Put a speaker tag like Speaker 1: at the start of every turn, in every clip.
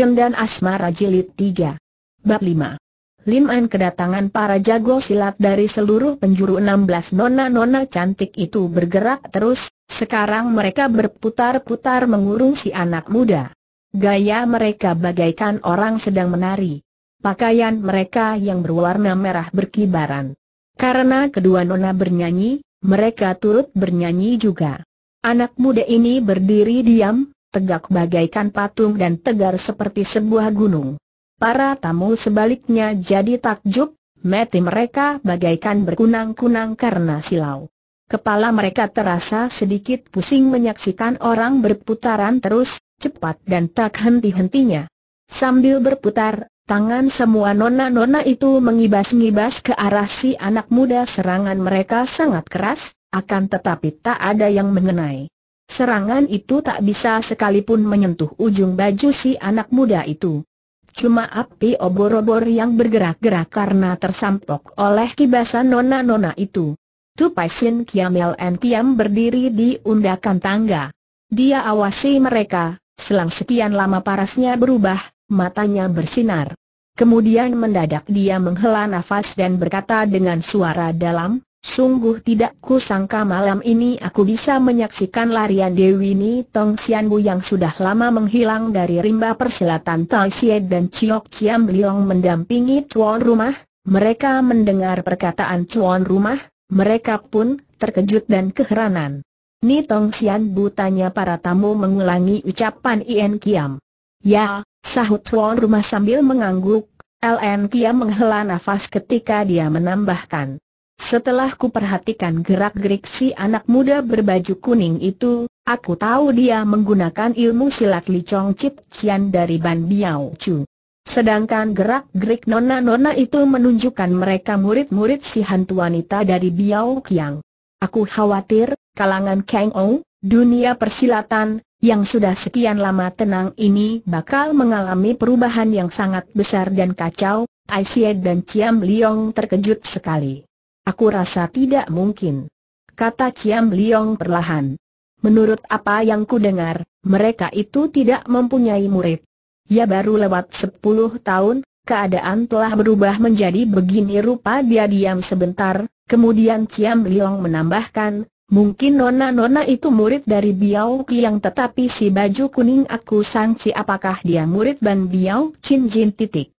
Speaker 1: Dendam dan Asmara Jilid 3 Bab 5 Lim An kedatangan para jago silat dari seluruh penjuru 16 nona-nona cantik itu bergerak terus, sekarang mereka berputar-putar mengurung si anak muda. Gaya mereka bagaikan orang sedang menari. Pakaian mereka yang berwarna merah berkibaran. Karena kedua nona bernyanyi, mereka turut bernyanyi juga. Anak muda ini berdiri diam, tegak bagaikan patung dan tegar seperti sebuah gunung. Para tamu sebaliknya jadi takjub, mati mereka bagaikan berkunang-kunang karena silau. Kepala mereka terasa sedikit pusing menyaksikan orang berputaran terus, cepat dan tak henti-hentinya. Sambil berputar, tangan semua nona-nona itu mengibas-ngibas ke arah si anak muda serangan mereka sangat keras, akan tetapi tak ada yang mengenai. Serangan itu tak bisa sekalipun menyentuh ujung baju si anak muda itu. Cuma api obor-obor yang bergerak-gerak karena tersampok oleh kibasan nona-nona itu. Tupai Sin Kiamel Kiam berdiri di undakan tangga. Dia awasi mereka, selang sekian lama parasnya berubah, matanya bersinar. Kemudian mendadak dia menghela nafas dan berkata dengan suara dalam, Sungguh tidak kusangka malam ini aku bisa menyaksikan larian Dewi Ni Tong Xianbu yang sudah lama menghilang dari rimba persilatan Tai dan Chiok Chiam Liong mendampingi tuan rumah. Mereka mendengar perkataan tuan rumah, mereka pun terkejut dan keheranan. Ni Tong Xianbu tanya para tamu mengulangi ucapan Ian Kiam. Ya, sahut tuan rumah sambil mengangguk, LN Kiam menghela nafas ketika dia menambahkan. Setelah kuperhatikan gerak-gerik si anak muda berbaju kuning itu, aku tahu dia menggunakan ilmu silat licong Cip Cian dari Ban Biao Chu. Sedangkan gerak-gerik nona-nona itu menunjukkan mereka murid-murid si hantu wanita dari Biao Qiang. Aku khawatir, kalangan Kang Ou, dunia persilatan, yang sudah sekian lama tenang ini bakal mengalami perubahan yang sangat besar dan kacau, Aisyah dan Ciam Liong terkejut sekali. Aku rasa tidak mungkin. Kata Ciam Liong perlahan. Menurut apa yang ku dengar, mereka itu tidak mempunyai murid. Ya baru lewat sepuluh tahun, keadaan telah berubah menjadi begini rupa dia diam sebentar, kemudian Ciam Liong menambahkan, mungkin nona-nona itu murid dari Biao Kiang tetapi si baju kuning aku sangsi apakah dia murid Ban Biao Chin Jin titik.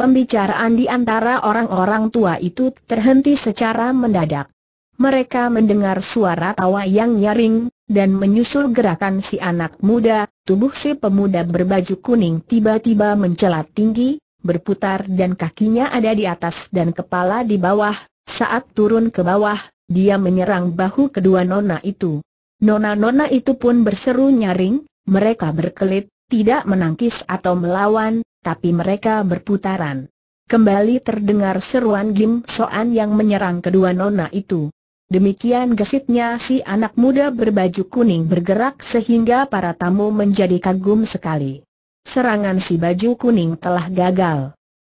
Speaker 1: Pembicaraan di antara orang-orang tua itu terhenti secara mendadak. Mereka mendengar suara tawa yang nyaring, dan menyusul gerakan si anak muda, tubuh si pemuda berbaju kuning tiba-tiba mencelat tinggi, berputar dan kakinya ada di atas dan kepala di bawah, saat turun ke bawah, dia menyerang bahu kedua nona itu. Nona-nona itu pun berseru nyaring, mereka berkelit, tidak menangkis atau melawan, tapi mereka berputaran. Kembali terdengar seruan Gim Soan yang menyerang kedua nona itu. Demikian gesitnya si anak muda berbaju kuning bergerak sehingga para tamu menjadi kagum sekali. Serangan si baju kuning telah gagal.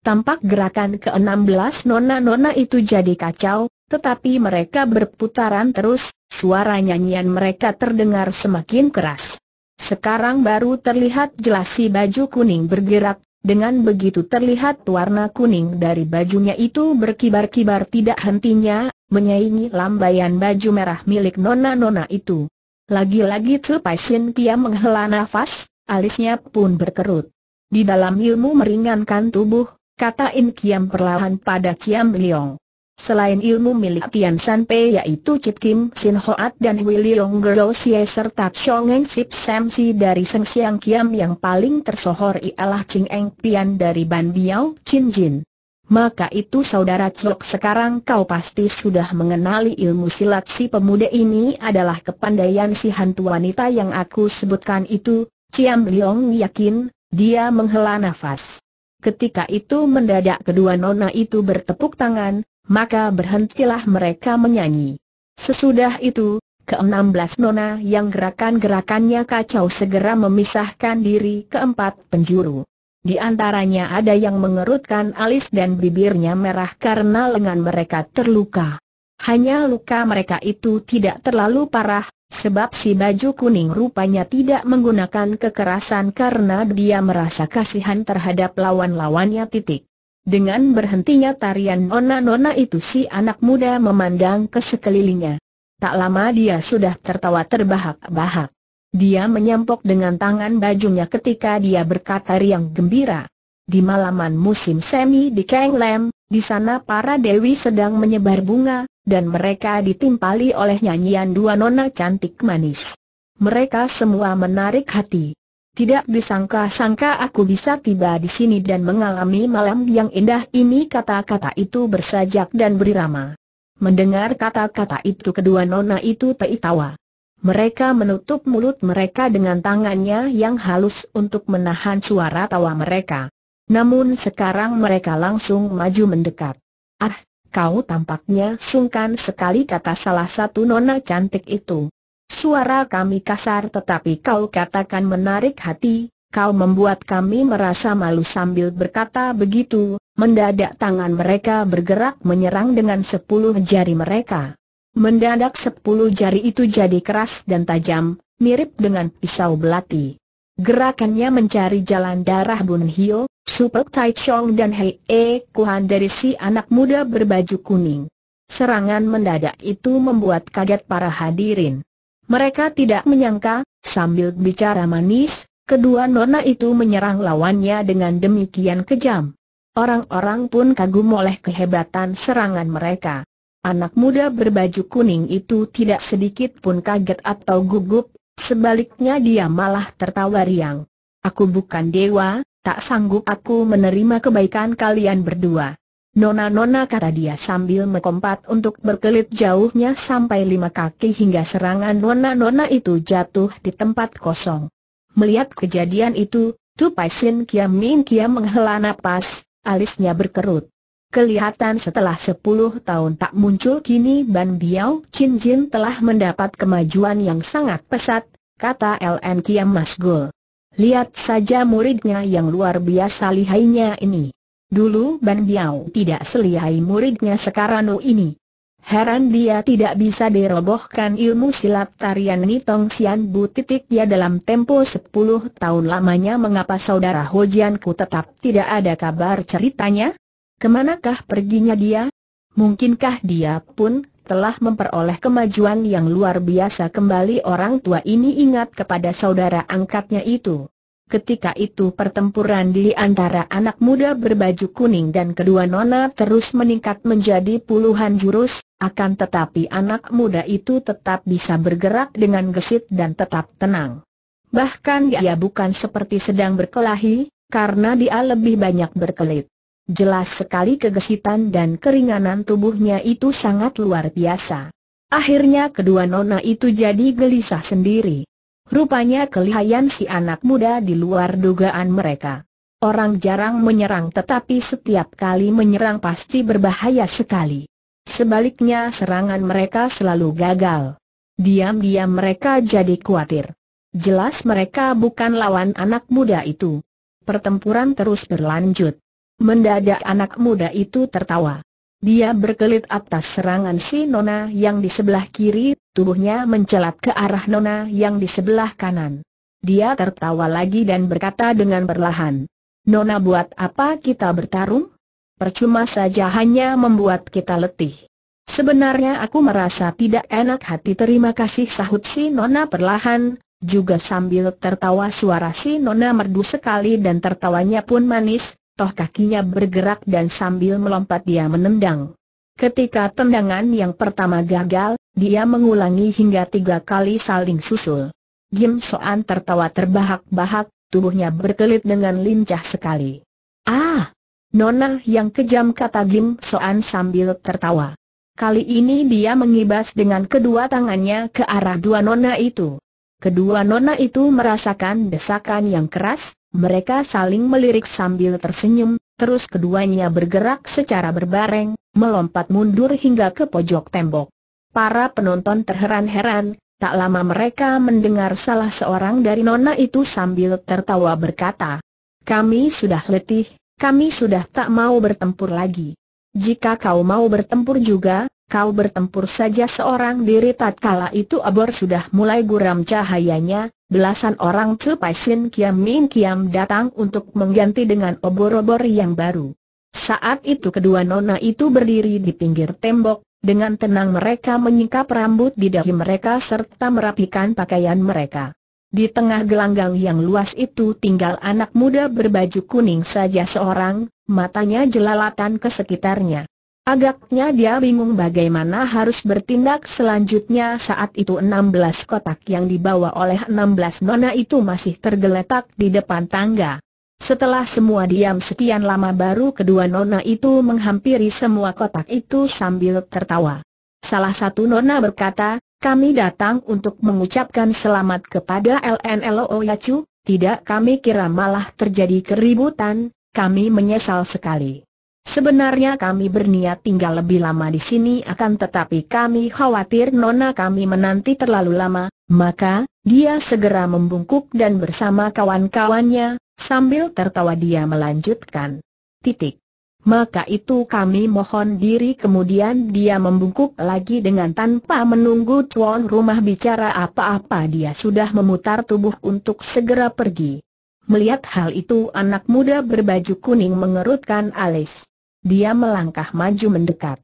Speaker 1: Tampak gerakan ke-16 nona-nona itu jadi kacau, tetapi mereka berputaran terus, suara nyanyian mereka terdengar semakin keras. Sekarang baru terlihat jelas si baju kuning bergerak dengan begitu terlihat warna kuning dari bajunya itu berkibar-kibar tidak hentinya, menyaingi lambaian baju merah milik nona-nona itu. Lagi-lagi tuh Sin menghela nafas, alisnya pun berkerut. Di dalam ilmu meringankan tubuh, kata In Kiam perlahan pada Kiam Liong. Selain ilmu milik Tian San Pei yaitu Chit Kim Sin Hoat dan William Yong Gerlo serta Chong Eng Sip Sam Si dari Seng Siang Kiam yang paling tersohor ialah Ching Eng Pian dari Ban Biao, Chin Jin. Maka itu saudara Chok sekarang kau pasti sudah mengenali ilmu silat si pemuda ini adalah kepandaian si hantu wanita yang aku sebutkan itu, Chiam Leong yakin, dia menghela nafas. Ketika itu mendadak kedua nona itu bertepuk tangan, maka berhentilah mereka menyanyi. Sesudah itu, ke-16 nona yang gerakan-gerakannya kacau segera memisahkan diri keempat penjuru. Di antaranya ada yang mengerutkan alis dan bibirnya merah karena lengan mereka terluka. Hanya luka mereka itu tidak terlalu parah, sebab si baju kuning rupanya tidak menggunakan kekerasan karena dia merasa kasihan terhadap lawan-lawannya titik. Dengan berhentinya tarian nona-nona itu si anak muda memandang ke sekelilingnya. Tak lama dia sudah tertawa terbahak-bahak. Dia menyampok dengan tangan bajunya ketika dia berkata riang gembira. Di malaman musim semi di Kang Lam, di sana para dewi sedang menyebar bunga, dan mereka ditimpali oleh nyanyian dua nona cantik manis. Mereka semua menarik hati. Tidak disangka-sangka aku bisa tiba di sini dan mengalami malam yang indah ini kata-kata itu bersajak dan berirama. Mendengar kata-kata itu kedua nona itu teitawa. Mereka menutup mulut mereka dengan tangannya yang halus untuk menahan suara tawa mereka. Namun sekarang mereka langsung maju mendekat. Ah, kau tampaknya sungkan sekali kata salah satu nona cantik itu. Suara kami kasar tetapi kau katakan menarik hati, kau membuat kami merasa malu sambil berkata begitu, mendadak tangan mereka bergerak menyerang dengan sepuluh jari mereka. Mendadak sepuluh jari itu jadi keras dan tajam, mirip dengan pisau belati. Gerakannya mencari jalan darah Bun Hio, Super Tai Chong dan Hei E Kuhan dari si anak muda berbaju kuning. Serangan mendadak itu membuat kaget para hadirin. Mereka tidak menyangka, sambil bicara manis, kedua nona itu menyerang lawannya dengan demikian kejam. Orang-orang pun kagum oleh kehebatan serangan mereka. Anak muda berbaju kuning itu tidak sedikit pun kaget atau gugup, sebaliknya dia malah tertawa riang. Aku bukan dewa, tak sanggup aku menerima kebaikan kalian berdua. Nona-nona kata dia sambil mekompat untuk berkelit jauhnya sampai lima kaki hingga serangan nona-nona itu jatuh di tempat kosong. Melihat kejadian itu, Tu Sin Kiam Min Kiam menghela napas, alisnya berkerut. Kelihatan setelah sepuluh tahun tak muncul kini Ban Biao Chin Jin telah mendapat kemajuan yang sangat pesat, kata LN Kiam Mas Gul. Lihat saja muridnya yang luar biasa lihainya ini. Dulu Ban Biao tidak selihai muridnya sekarano ini. Heran dia tidak bisa dirobohkan ilmu silat tarian Nitong Sian Bu titik dia dalam tempo 10 tahun lamanya mengapa saudara Hojianku tetap tidak ada kabar ceritanya? Kemanakah perginya dia? Mungkinkah dia pun telah memperoleh kemajuan yang luar biasa kembali orang tua ini ingat kepada saudara angkatnya itu. Ketika itu pertempuran di antara anak muda berbaju kuning dan kedua nona terus meningkat menjadi puluhan jurus, akan tetapi anak muda itu tetap bisa bergerak dengan gesit dan tetap tenang. Bahkan dia bukan seperti sedang berkelahi, karena dia lebih banyak berkelit. Jelas sekali kegesitan dan keringanan tubuhnya itu sangat luar biasa. Akhirnya kedua nona itu jadi gelisah sendiri. Rupanya kelihayan si anak muda di luar dugaan mereka. Orang jarang menyerang tetapi setiap kali menyerang pasti berbahaya sekali. Sebaliknya serangan mereka selalu gagal. Diam-diam mereka jadi khawatir. Jelas mereka bukan lawan anak muda itu. Pertempuran terus berlanjut. Mendadak anak muda itu tertawa. Dia berkelit atas serangan si Nona yang di sebelah kiri, tubuhnya mencelat ke arah Nona yang di sebelah kanan. Dia tertawa lagi dan berkata dengan perlahan, Nona buat apa kita bertarung? Percuma saja hanya membuat kita letih. Sebenarnya aku merasa tidak enak hati terima kasih sahut si Nona perlahan, juga sambil tertawa suara si Nona merdu sekali dan tertawanya pun manis, toh kakinya bergerak dan sambil melompat dia menendang. Ketika tendangan yang pertama gagal, dia mengulangi hingga tiga kali saling susul. Gim Soan tertawa terbahak-bahak, tubuhnya berkelit dengan lincah sekali. Ah! Nona yang kejam kata Jim Soan sambil tertawa. Kali ini dia mengibas dengan kedua tangannya ke arah dua nona itu. Kedua nona itu merasakan desakan yang keras, mereka saling melirik sambil tersenyum, terus keduanya bergerak secara berbareng, melompat mundur hingga ke pojok tembok. Para penonton terheran-heran, tak lama mereka mendengar salah seorang dari nona itu sambil tertawa berkata, Kami sudah letih, kami sudah tak mau bertempur lagi. Jika kau mau bertempur juga, kau bertempur saja seorang diri tatkala itu abor sudah mulai guram cahayanya, belasan orang cepaisin Kiam Min Kiam datang untuk mengganti dengan obor-obor yang baru. Saat itu kedua nona itu berdiri di pinggir tembok, dengan tenang mereka menyingkap rambut di dahi mereka serta merapikan pakaian mereka. Di tengah gelanggang yang luas itu tinggal anak muda berbaju kuning saja seorang, matanya jelalatan ke sekitarnya. Agaknya dia bingung bagaimana harus bertindak selanjutnya saat itu 16 kotak yang dibawa oleh 16 nona itu masih tergeletak di depan tangga. Setelah semua diam sekian lama baru kedua nona itu menghampiri semua kotak itu sambil tertawa. Salah satu nona berkata, kami datang untuk mengucapkan selamat kepada LNLO Yacu, tidak kami kira malah terjadi keributan, kami menyesal sekali. Sebenarnya kami berniat tinggal lebih lama di sini akan tetapi kami khawatir nona kami menanti terlalu lama, maka, dia segera membungkuk dan bersama kawan-kawannya, sambil tertawa dia melanjutkan. Titik. Maka itu kami mohon diri kemudian dia membungkuk lagi dengan tanpa menunggu tuan rumah bicara apa-apa dia sudah memutar tubuh untuk segera pergi. Melihat hal itu anak muda berbaju kuning mengerutkan alis dia melangkah maju mendekat.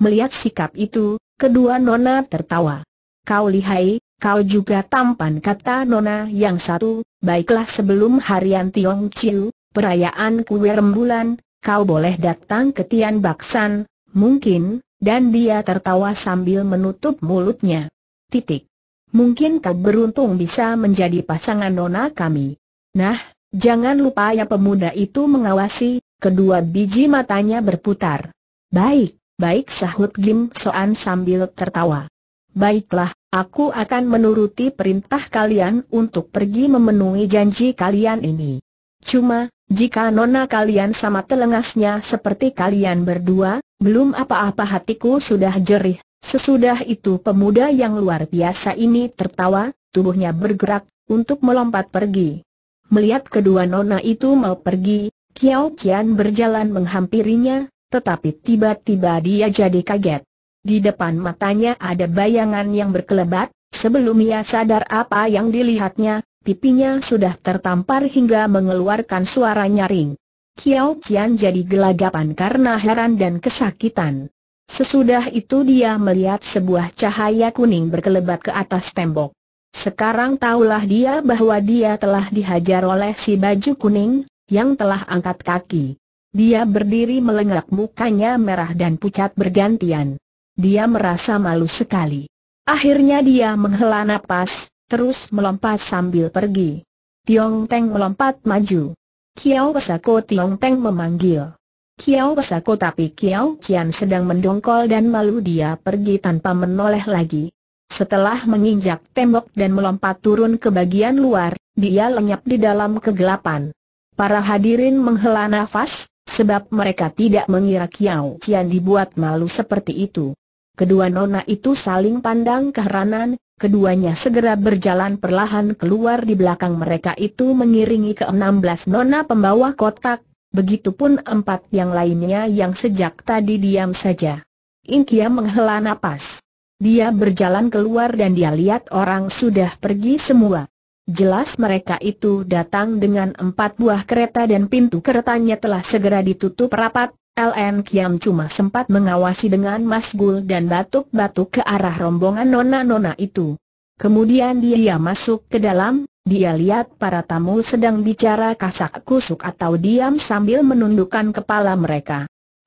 Speaker 1: Melihat sikap itu, kedua nona tertawa. Kau lihai, kau juga tampan kata nona yang satu, baiklah sebelum harian Tiong Chiu, perayaan kue rembulan, kau boleh datang ke Tian Baksan, mungkin, dan dia tertawa sambil menutup mulutnya. Titik. Mungkin kau beruntung bisa menjadi pasangan nona kami. Nah, jangan lupa ya pemuda itu mengawasi, Kedua biji matanya berputar. Baik, baik sahut Gim Soan sambil tertawa. Baiklah, aku akan menuruti perintah kalian untuk pergi memenuhi janji kalian ini. Cuma, jika nona kalian sama telengasnya seperti kalian berdua, belum apa-apa hatiku sudah jerih. Sesudah itu pemuda yang luar biasa ini tertawa, tubuhnya bergerak, untuk melompat pergi. Melihat kedua nona itu mau pergi, Kiao Qian berjalan menghampirinya, tetapi tiba-tiba dia jadi kaget. Di depan matanya ada bayangan yang berkelebat, sebelum ia sadar apa yang dilihatnya, pipinya sudah tertampar hingga mengeluarkan suara nyaring. Kiao Qian jadi gelagapan karena heran dan kesakitan. Sesudah itu dia melihat sebuah cahaya kuning berkelebat ke atas tembok. Sekarang tahulah dia bahwa dia telah dihajar oleh si baju kuning, yang telah angkat kaki. Dia berdiri melengak mukanya merah dan pucat bergantian. Dia merasa malu sekali. Akhirnya dia menghela napas, terus melompat sambil pergi. Tiong Teng melompat maju. Kiao Wasako Tiong Teng memanggil. Kiao Wasako tapi Kiao Kian sedang mendongkol dan malu dia pergi tanpa menoleh lagi. Setelah menginjak tembok dan melompat turun ke bagian luar, dia lenyap di dalam kegelapan. Para hadirin menghela nafas, sebab mereka tidak mengira Kiau Cian dibuat malu seperti itu. Kedua nona itu saling pandang keheranan, keduanya segera berjalan perlahan keluar di belakang mereka itu mengiringi ke-16 nona pembawa kotak, begitupun empat yang lainnya yang sejak tadi diam saja. Inkia menghela nafas, Dia berjalan keluar dan dia lihat orang sudah pergi semua. Jelas mereka itu datang dengan empat buah kereta dan pintu keretanya telah segera ditutup rapat. LN Kiam cuma sempat mengawasi dengan masgul dan batuk-batuk ke arah rombongan nona-nona itu. Kemudian dia masuk ke dalam, dia lihat para tamu sedang bicara kasak kusuk atau diam sambil menundukkan kepala mereka.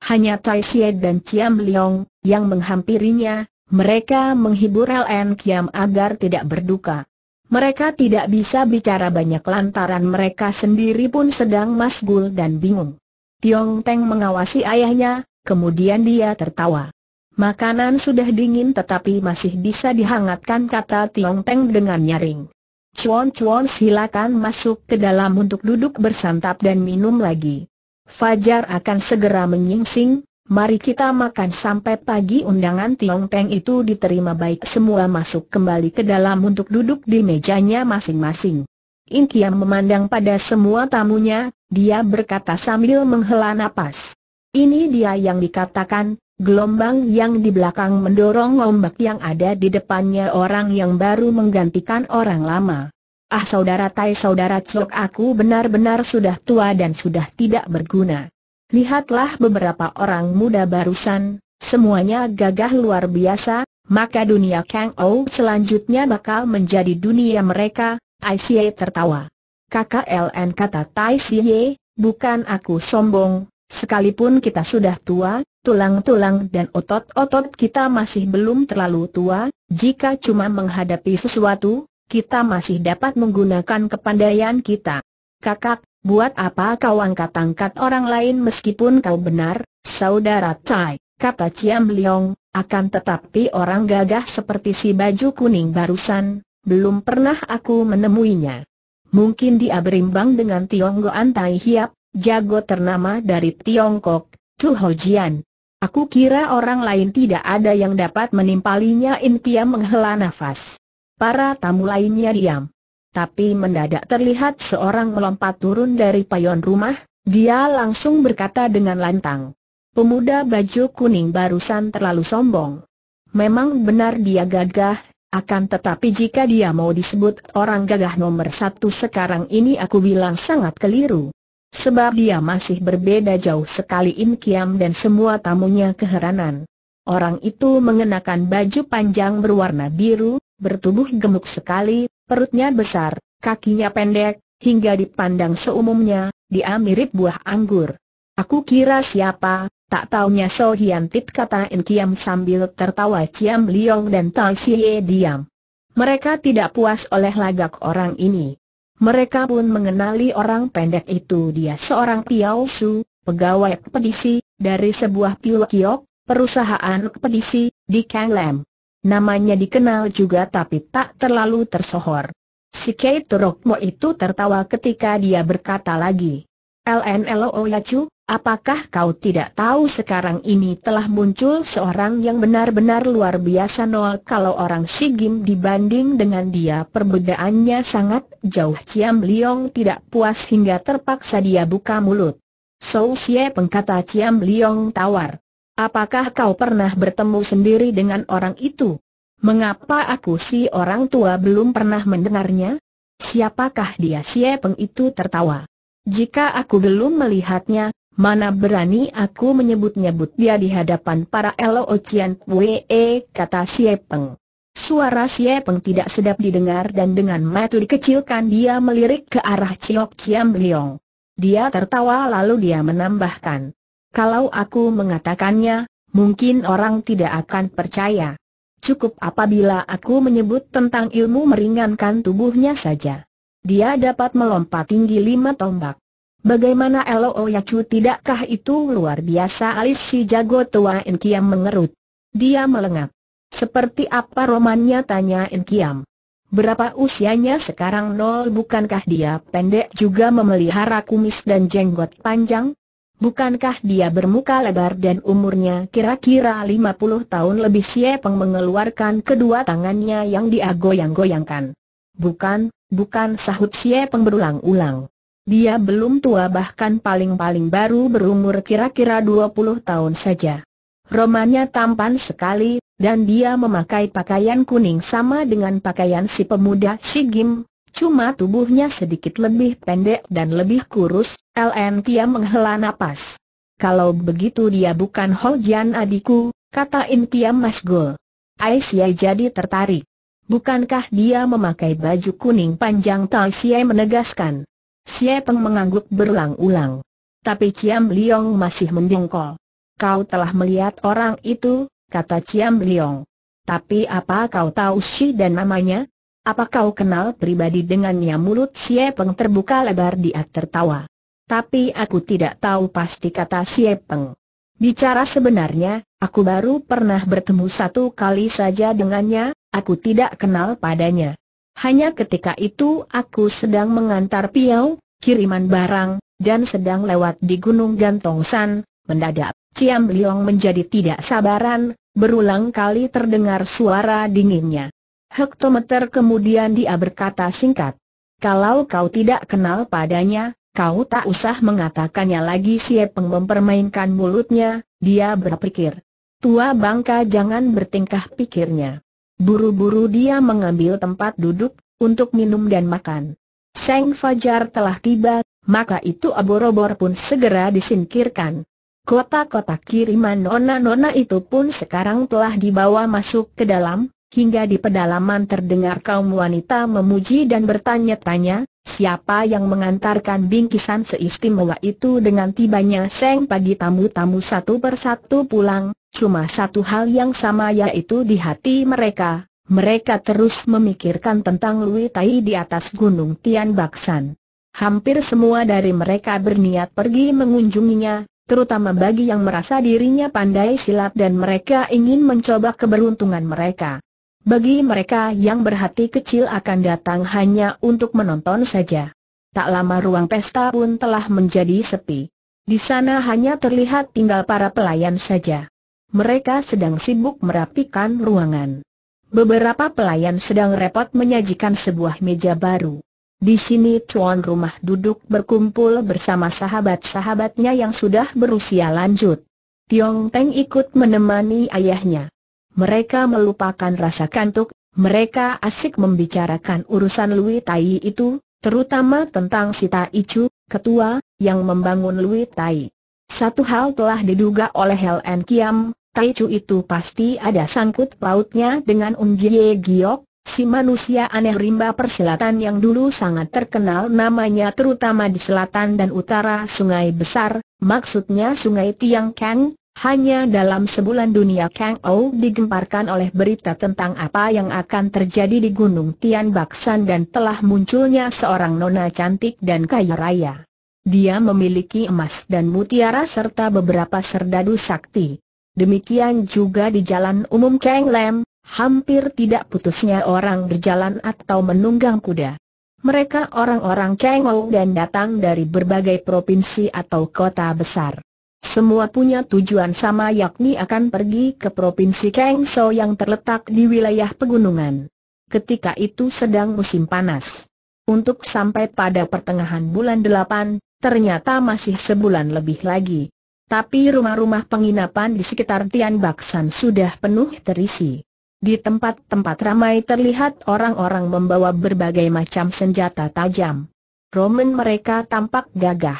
Speaker 1: Hanya Tai Xie dan Ciam Liang yang menghampirinya, mereka menghibur LN Kiam agar tidak berduka. Mereka tidak bisa bicara banyak lantaran mereka sendiri pun sedang masgul dan bingung. Tiong Teng mengawasi ayahnya, kemudian dia tertawa. Makanan sudah dingin tetapi masih bisa dihangatkan kata Tiong Teng dengan nyaring. Chuan Chuan silakan masuk ke dalam untuk duduk bersantap dan minum lagi. Fajar akan segera menyingsing, Mari kita makan sampai pagi undangan Tiong Peng itu diterima baik semua masuk kembali ke dalam untuk duduk di mejanya masing-masing. In Kiam memandang pada semua tamunya, dia berkata sambil menghela nafas. Ini dia yang dikatakan, gelombang yang di belakang mendorong ombak yang ada di depannya orang yang baru menggantikan orang lama. Ah saudara Tai saudara Cok aku benar-benar sudah tua dan sudah tidak berguna. Lihatlah beberapa orang muda barusan, semuanya gagah luar biasa, maka dunia Kang Ou selanjutnya bakal menjadi dunia mereka, ICA tertawa. KKLN kata Tai Siye, bukan aku sombong, sekalipun kita sudah tua, tulang-tulang dan otot-otot kita masih belum terlalu tua, jika cuma menghadapi sesuatu, kita masih dapat menggunakan kepandaian kita. Kakak, Buat apa kau angkat-angkat orang lain meskipun kau benar, saudara Tai, kata Ciam Liong, akan tetapi orang gagah seperti si baju kuning barusan, belum pernah aku menemuinya. Mungkin dia berimbang dengan Tionggoan Tai Hiap, jago ternama dari Tiongkok, Chu Ho Jian. Aku kira orang lain tidak ada yang dapat menimpalinya Intia menghela nafas. Para tamu lainnya diam tapi mendadak terlihat seorang melompat turun dari payon rumah, dia langsung berkata dengan lantang. Pemuda baju kuning barusan terlalu sombong. Memang benar dia gagah, akan tetapi jika dia mau disebut orang gagah nomor satu sekarang ini aku bilang sangat keliru. Sebab dia masih berbeda jauh sekali In Kiam dan semua tamunya keheranan. Orang itu mengenakan baju panjang berwarna biru, bertubuh gemuk sekali, Perutnya besar, kakinya pendek, hingga dipandang seumumnya, dia mirip buah anggur. Aku kira siapa, tak taunya So Hian Tit kata In Kiam sambil tertawa Ciam Liong dan Tai Siye diam. Mereka tidak puas oleh lagak orang ini. Mereka pun mengenali orang pendek itu dia seorang Piao Su, pegawai ekspedisi, dari sebuah Kiok, perusahaan ekspedisi, di Kang Kanglem. Namanya dikenal juga tapi tak terlalu tersohor. Si Kei Torokmo itu tertawa ketika dia berkata lagi. LNLO Yacu, apakah kau tidak tahu sekarang ini telah muncul seorang yang benar-benar luar biasa nol kalau orang Shigim dibanding dengan dia perbedaannya sangat jauh Ciam Liong tidak puas hingga terpaksa dia buka mulut. So Xie pengkata Ciam Liong tawar. Apakah kau pernah bertemu sendiri dengan orang itu? Mengapa aku si orang tua belum pernah mendengarnya? Siapakah dia Siepeng itu tertawa? Jika aku belum melihatnya, mana berani aku menyebut-nyebut dia di hadapan para Elo Ocian Wee, kata Siepeng. Suara Siepeng tidak sedap didengar dan dengan mata dikecilkan dia melirik ke arah ciok ciam Liong. Dia tertawa lalu dia menambahkan. Kalau aku mengatakannya, mungkin orang tidak akan percaya. Cukup apabila aku menyebut tentang ilmu meringankan tubuhnya saja. Dia dapat melompat tinggi lima tombak. Bagaimana Loo Yacu tidakkah itu luar biasa alis si jago tua Enkiam mengerut. Dia melengak. Seperti apa romannya tanya Enkiam. Berapa usianya sekarang nol bukankah dia pendek juga memelihara kumis dan jenggot panjang? Bukankah dia bermuka lebar dan umurnya kira-kira 50 tahun lebih Siepeng mengeluarkan kedua tangannya yang dia goyang-goyangkan? Bukan, bukan sahut Siepeng berulang-ulang. Dia belum tua bahkan paling-paling baru berumur kira-kira 20 tahun saja. Romanya tampan sekali, dan dia memakai pakaian kuning sama dengan pakaian si pemuda Shigim, Cuma tubuhnya sedikit lebih pendek dan lebih kurus, LN Tia menghela napas. Kalau begitu dia bukan Ho Jian adikku, kata Intia Gol. Aisyah jadi tertarik. Bukankah dia memakai baju kuning panjang Tal Xie menegaskan. Siap Peng mengangguk berulang-ulang. Tapi Ciam Liong masih mendongkol. Kau telah melihat orang itu, kata Ciam Liong. Tapi apa kau tahu si dan namanya? Apa kau kenal pribadi dengannya mulut Xie Peng terbuka lebar dia tertawa. Tapi aku tidak tahu pasti kata Xie Peng. Bicara sebenarnya, aku baru pernah bertemu satu kali saja dengannya, aku tidak kenal padanya. Hanya ketika itu aku sedang mengantar piau, kiriman barang, dan sedang lewat di Gunung San, mendadak, Ciam Liong menjadi tidak sabaran, berulang kali terdengar suara dinginnya. Hektometer kemudian dia berkata singkat. Kalau kau tidak kenal padanya, kau tak usah mengatakannya lagi Siap mempermainkan mulutnya, dia berpikir. Tua bangka jangan bertingkah pikirnya. Buru-buru dia mengambil tempat duduk, untuk minum dan makan. Seng Fajar telah tiba, maka itu abor obor pun segera disingkirkan. Kota-kota kiriman nona-nona itu pun sekarang telah dibawa masuk ke dalam, Hingga di pedalaman terdengar kaum wanita memuji dan bertanya-tanya, siapa yang mengantarkan bingkisan seistimewa itu dengan tibanya Seng pagi tamu-tamu satu persatu pulang, cuma satu hal yang sama yaitu di hati mereka, mereka terus memikirkan tentang Lui Tai di atas gunung Tian Baksan. Hampir semua dari mereka berniat pergi mengunjunginya, terutama bagi yang merasa dirinya pandai silat dan mereka ingin mencoba keberuntungan mereka. Bagi mereka yang berhati kecil akan datang hanya untuk menonton saja. Tak lama ruang pesta pun telah menjadi sepi. Di sana hanya terlihat tinggal para pelayan saja. Mereka sedang sibuk merapikan ruangan. Beberapa pelayan sedang repot menyajikan sebuah meja baru. Di sini tuan rumah duduk berkumpul bersama sahabat-sahabatnya yang sudah berusia lanjut. Tiong Teng ikut menemani ayahnya mereka melupakan rasa kantuk, mereka asik membicarakan urusan Lui Tai itu, terutama tentang si Tai Chu, ketua, yang membangun Lui Tai. Satu hal telah diduga oleh Helen Kiam, Tai Chu itu pasti ada sangkut pautnya dengan Um Jie Giok, si manusia aneh rimba persilatan yang dulu sangat terkenal namanya terutama di selatan dan utara sungai besar, maksudnya sungai Tiang Kang, hanya dalam sebulan dunia Kang Ou digemparkan oleh berita tentang apa yang akan terjadi di Gunung Tian Baksan dan telah munculnya seorang nona cantik dan kaya raya. Dia memiliki emas dan mutiara serta beberapa serdadu sakti. Demikian juga di jalan umum Kang Lam, hampir tidak putusnya orang berjalan atau menunggang kuda. Mereka orang-orang Kang Ou dan datang dari berbagai provinsi atau kota besar. Semua punya tujuan sama yakni akan pergi ke Provinsi Kengso yang terletak di wilayah pegunungan. Ketika itu sedang musim panas. Untuk sampai pada pertengahan bulan delapan, ternyata masih sebulan lebih lagi. Tapi rumah-rumah penginapan di sekitar Tian Baksan sudah penuh terisi. Di tempat-tempat ramai terlihat orang-orang membawa berbagai macam senjata tajam. Roman mereka tampak gagah.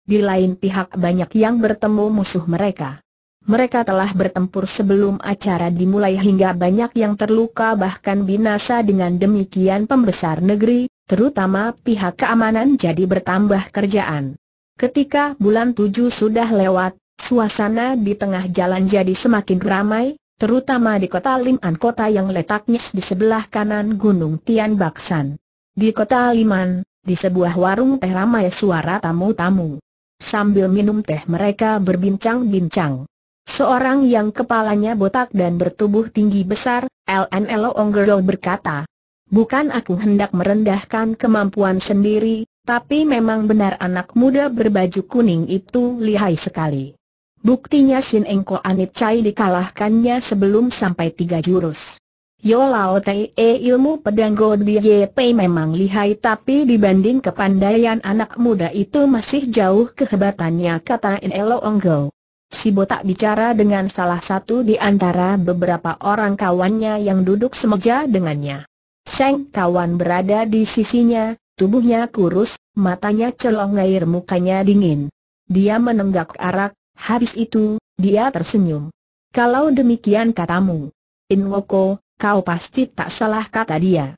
Speaker 1: Di lain pihak banyak yang bertemu musuh mereka. Mereka telah bertempur sebelum acara dimulai hingga banyak yang terluka bahkan binasa dengan demikian pembesar negeri, terutama pihak keamanan jadi bertambah kerjaan. Ketika bulan tujuh sudah lewat, suasana di tengah jalan jadi semakin ramai, terutama di kota Liman kota yang letaknya di sebelah kanan Gunung Tian Baksan. Di kota Liman, di sebuah warung teh ramai suara tamu-tamu. Sambil minum teh mereka berbincang-bincang. Seorang yang kepalanya botak dan bertubuh tinggi besar, L.N.L Onggero berkata, Bukan aku hendak merendahkan kemampuan sendiri, tapi memang benar anak muda berbaju kuning itu lihai sekali. Buktinya Sin Engko Anit Chai dikalahkannya sebelum sampai tiga jurus. Yo Lao Tei e eh, ilmu pedang God Pei memang lihai tapi dibanding kepandaian anak muda itu masih jauh kehebatannya kata In Elo Onggo. Si botak bicara dengan salah satu di antara beberapa orang kawannya yang duduk semeja dengannya. Seng kawan berada di sisinya, tubuhnya kurus, matanya celong air mukanya dingin. Dia menenggak arak, habis itu, dia tersenyum. Kalau demikian katamu, Inwoko, Kau pasti tak salah kata dia.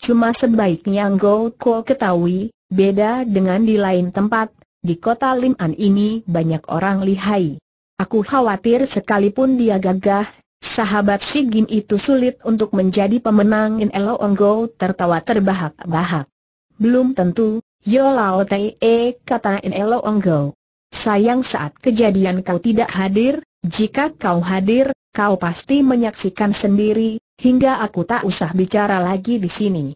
Speaker 1: Cuma sebaiknya Ngo Ko ketahui, beda dengan di lain tempat, di kota Lim'an ini banyak orang lihai. Aku khawatir sekalipun dia gagah, sahabat si Gim itu sulit untuk menjadi pemenang In Elo Ngo tertawa terbahak-bahak. Belum tentu, Yo Lao Te e, kata In Elo Ngo. Sayang saat kejadian kau tidak hadir, jika kau hadir, kau pasti menyaksikan sendiri, Hingga aku tak usah bicara lagi di sini.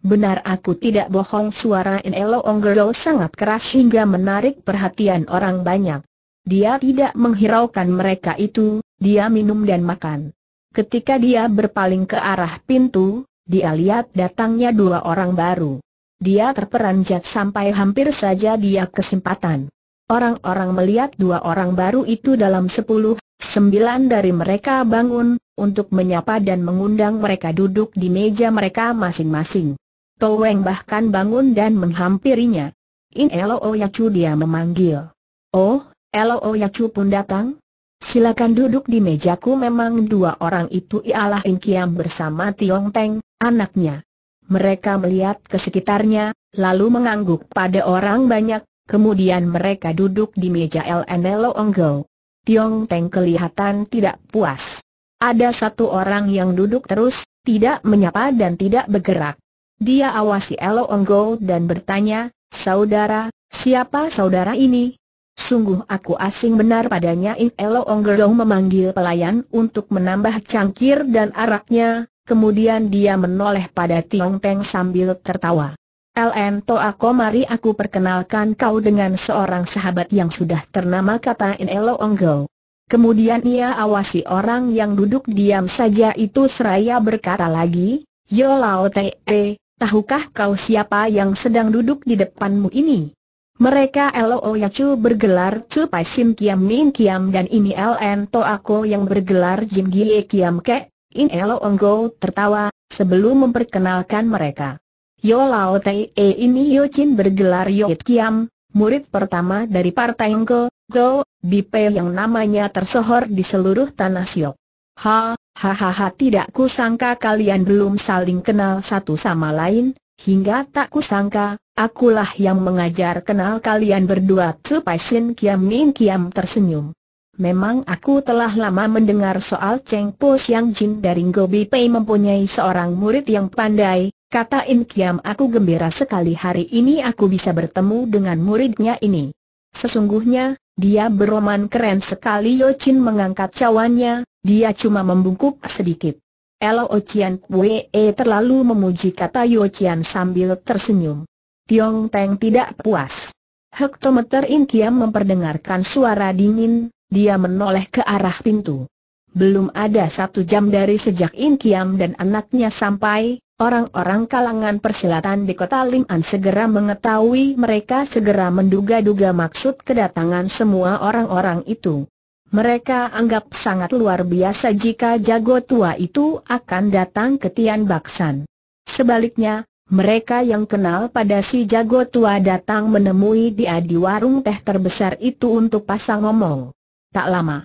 Speaker 1: Benar aku tidak bohong suara Nelo Onggelo sangat keras hingga menarik perhatian orang banyak. Dia tidak menghiraukan mereka itu, dia minum dan makan. Ketika dia berpaling ke arah pintu, dia lihat datangnya dua orang baru. Dia terperanjat sampai hampir saja dia kesempatan. Orang-orang melihat dua orang baru itu dalam sepuluh Sembilan dari mereka bangun, untuk menyapa dan mengundang mereka duduk di meja mereka masing-masing. Toweng bahkan bangun dan menghampirinya. In Loo oh Yacu dia memanggil. Oh, Elo oh Yacu pun datang? Silakan duduk di mejaku memang dua orang itu ialah In Kiam bersama Tiong Teng, anaknya. Mereka melihat ke sekitarnya, lalu mengangguk pada orang banyak, kemudian mereka duduk di meja LNLO Onggo. Tiong Teng kelihatan tidak puas. Ada satu orang yang duduk terus, tidak menyapa dan tidak bergerak. Dia awasi Elo Onggo dan bertanya, Saudara, siapa saudara ini? Sungguh aku asing benar padanya In Elo Onggo memanggil pelayan untuk menambah cangkir dan araknya, kemudian dia menoleh pada Tiong Teng sambil tertawa. LN aku mari aku perkenalkan kau dengan seorang sahabat yang sudah ternama kata Inelo onggo. Kemudian ia awasi orang yang duduk diam saja itu seraya berkata lagi, Yo Lao Te, eh, tahukah kau siapa yang sedang duduk di depanmu ini? Mereka Loo Yacu bergelar Cu Pai Sim Kiam Min Kiam dan ini LN Toako yang bergelar Jim Gie Kiam Ke, In Loo Onggo tertawa, sebelum memperkenalkan mereka. Yo Lao Tei e ini Yo Chin bergelar Yo It Kiam, murid pertama dari Partai Ngo, Go, Bipe yang namanya tersohor di seluruh tanah Siok. Ha, ha ha ha tidak kusangka kalian belum saling kenal satu sama lain, hingga tak kusangka, akulah yang mengajar kenal kalian berdua Pai Sin Kiam Min Kiam tersenyum. Memang aku telah lama mendengar soal Cheng Po Siang Jin dari Ngo Bipe mempunyai seorang murid yang pandai, Kata In Kiam aku gembira sekali hari ini aku bisa bertemu dengan muridnya ini. Sesungguhnya, dia beroman keren sekali Yo Chin mengangkat cawannya, dia cuma membungkuk sedikit. Elo Chian Wee e, terlalu memuji kata Yo Chian sambil tersenyum. Tiong Teng tidak puas. Hektometer In Kiam memperdengarkan suara dingin, dia menoleh ke arah pintu. Belum ada satu jam dari sejak In Kiam dan anaknya sampai, Orang-orang kalangan persilatan di kota Lingan segera mengetahui mereka segera menduga-duga maksud kedatangan semua orang-orang itu. Mereka anggap sangat luar biasa jika jago tua itu akan datang ke Tian Baksan. Sebaliknya, mereka yang kenal pada si jago tua datang menemui dia di warung teh terbesar itu untuk pasang ngomong. Tak lama,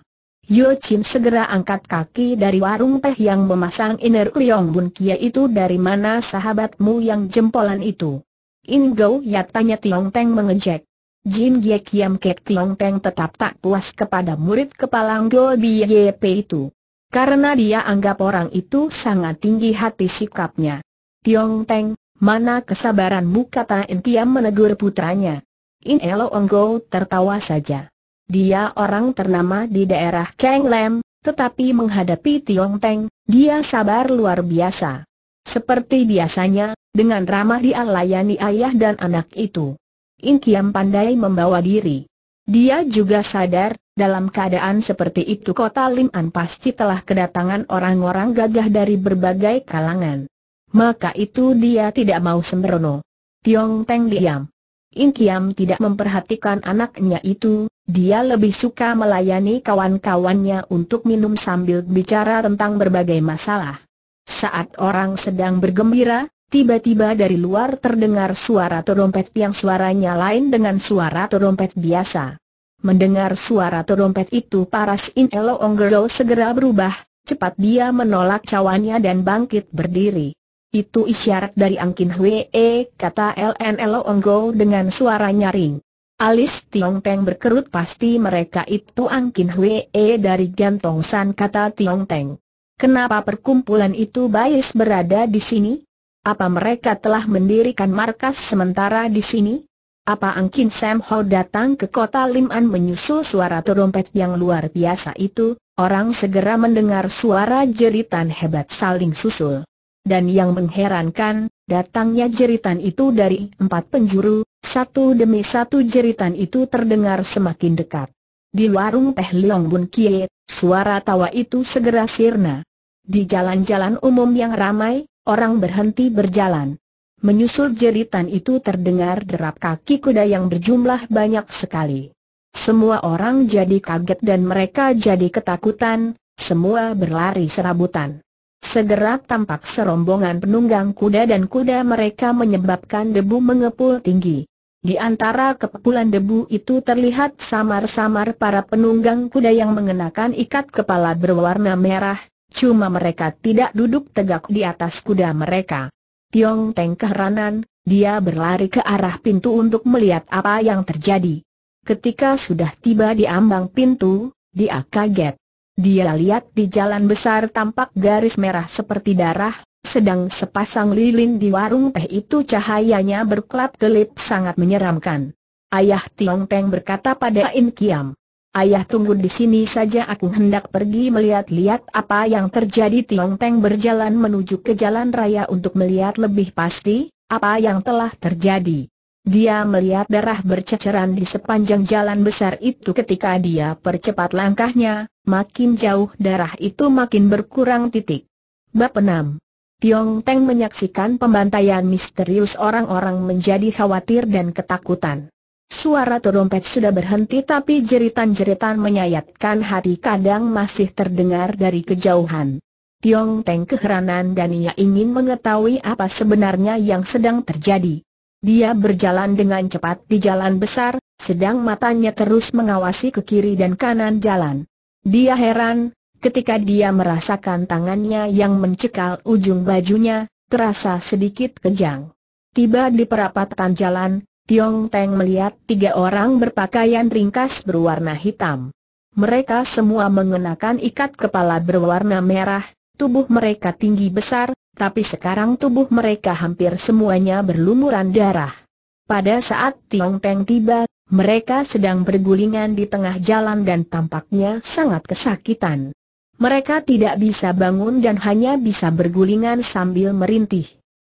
Speaker 1: Yo Chin segera angkat kaki dari warung teh yang memasang inner Leong Bun Kia itu dari mana sahabatmu yang jempolan itu? Ingo ya tanya Tiong Teng mengejek. Jin Ye Kiam Kek Tiong Teng tetap tak puas kepada murid kepala Go Biep itu. Karena dia anggap orang itu sangat tinggi hati sikapnya. Tiong Teng, mana kesabaranmu kata In Kiam menegur putranya. In Elo Go tertawa saja. Dia orang ternama di daerah Kang Lam, tetapi menghadapi Tiong Teng, dia sabar luar biasa. Seperti biasanya, dengan ramah dia layani ayah dan anak itu. In Kiam pandai membawa diri. Dia juga sadar, dalam keadaan seperti itu kota Lim An pasti telah kedatangan orang-orang gagah dari berbagai kalangan. Maka itu dia tidak mau sembrono. Tiong Teng diam. In Kiam tidak memperhatikan anaknya itu, dia lebih suka melayani kawan-kawannya untuk minum sambil bicara tentang berbagai masalah. Saat orang sedang bergembira, tiba-tiba dari luar terdengar suara terompet yang suaranya lain dengan suara terompet biasa. Mendengar suara terompet itu paras In Elo onggero segera berubah, cepat dia menolak cawannya dan bangkit berdiri. Itu isyarat dari Angkin Hwee, kata Elo Onggo dengan suara nyaring. Alis Tiong Teng berkerut pasti mereka itu Angkin Hwee e dari Gantong San kata Tiong Teng. Kenapa perkumpulan itu bias berada di sini? Apa mereka telah mendirikan markas sementara di sini? Apa Angkin Sam Ho datang ke kota Liman menyusul suara terompet yang luar biasa itu? Orang segera mendengar suara jeritan hebat saling susul. Dan yang mengherankan, Datangnya jeritan itu dari empat penjuru, satu demi satu jeritan itu terdengar semakin dekat. Di warung teh Leong Bun Kie, suara tawa itu segera sirna. Di jalan-jalan umum yang ramai, orang berhenti berjalan. Menyusul jeritan itu terdengar derap kaki kuda yang berjumlah banyak sekali. Semua orang jadi kaget dan mereka jadi ketakutan, semua berlari serabutan. Segera tampak serombongan penunggang kuda dan kuda mereka menyebabkan debu mengepul tinggi. Di antara kepulan debu itu terlihat samar-samar para penunggang kuda yang mengenakan ikat kepala berwarna merah, cuma mereka tidak duduk tegak di atas kuda mereka. Tiong Teng keheranan, dia berlari ke arah pintu untuk melihat apa yang terjadi. Ketika sudah tiba di ambang pintu, dia kaget. Dia lihat di jalan besar tampak garis merah seperti darah, sedang sepasang lilin di warung teh itu cahayanya berkelap-kelip sangat menyeramkan. Ayah Tiong Teng berkata pada In Kiam. Ayah tunggu di sini saja aku hendak pergi melihat-lihat apa yang terjadi Tiong Teng berjalan menuju ke jalan raya untuk melihat lebih pasti, apa yang telah terjadi. Dia melihat darah berceceran di sepanjang jalan besar itu ketika dia percepat langkahnya, makin jauh darah itu makin berkurang titik. Bab 6 Tiong Teng menyaksikan pembantaian misterius orang-orang menjadi khawatir dan ketakutan. Suara terompet sudah berhenti tapi jeritan-jeritan menyayatkan hati kadang masih terdengar dari kejauhan. Tiong Teng keheranan dan ia ingin mengetahui apa sebenarnya yang sedang terjadi. Dia berjalan dengan cepat di jalan besar, sedang matanya terus mengawasi ke kiri dan kanan jalan. Dia heran, ketika dia merasakan tangannya yang mencekal ujung bajunya, terasa sedikit kejang. Tiba di perapatan jalan, Tiong Teng melihat tiga orang berpakaian ringkas berwarna hitam. Mereka semua mengenakan ikat kepala berwarna merah, tubuh mereka tinggi besar, tapi sekarang tubuh mereka hampir semuanya berlumuran darah. Pada saat Tiong Peng tiba, mereka sedang bergulingan di tengah jalan dan tampaknya sangat kesakitan. Mereka tidak bisa bangun dan hanya bisa bergulingan sambil merintih.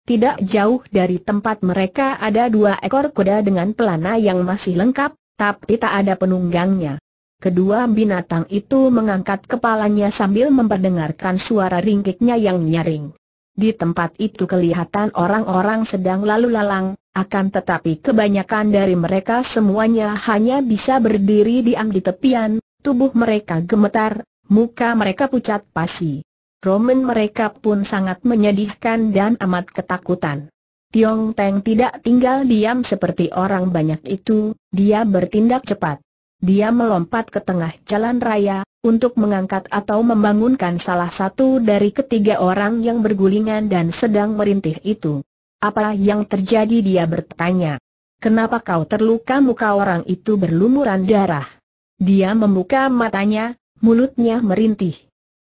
Speaker 1: Tidak jauh dari tempat mereka ada dua ekor kuda dengan pelana yang masih lengkap, tapi tak ada penunggangnya. Kedua binatang itu mengangkat kepalanya sambil memperdengarkan suara ringkiknya yang nyaring. Di tempat itu kelihatan orang-orang sedang lalu lalang, akan tetapi kebanyakan dari mereka semuanya hanya bisa berdiri diam di tepian, tubuh mereka gemetar, muka mereka pucat pasi. Roman mereka pun sangat menyedihkan dan amat ketakutan. Tiong Teng tidak tinggal diam seperti orang banyak itu, dia bertindak cepat. Dia melompat ke tengah jalan raya, untuk mengangkat atau membangunkan salah satu dari ketiga orang yang bergulingan dan sedang merintih itu. Apa yang terjadi dia bertanya. Kenapa kau terluka muka orang itu berlumuran darah? Dia membuka matanya, mulutnya merintih.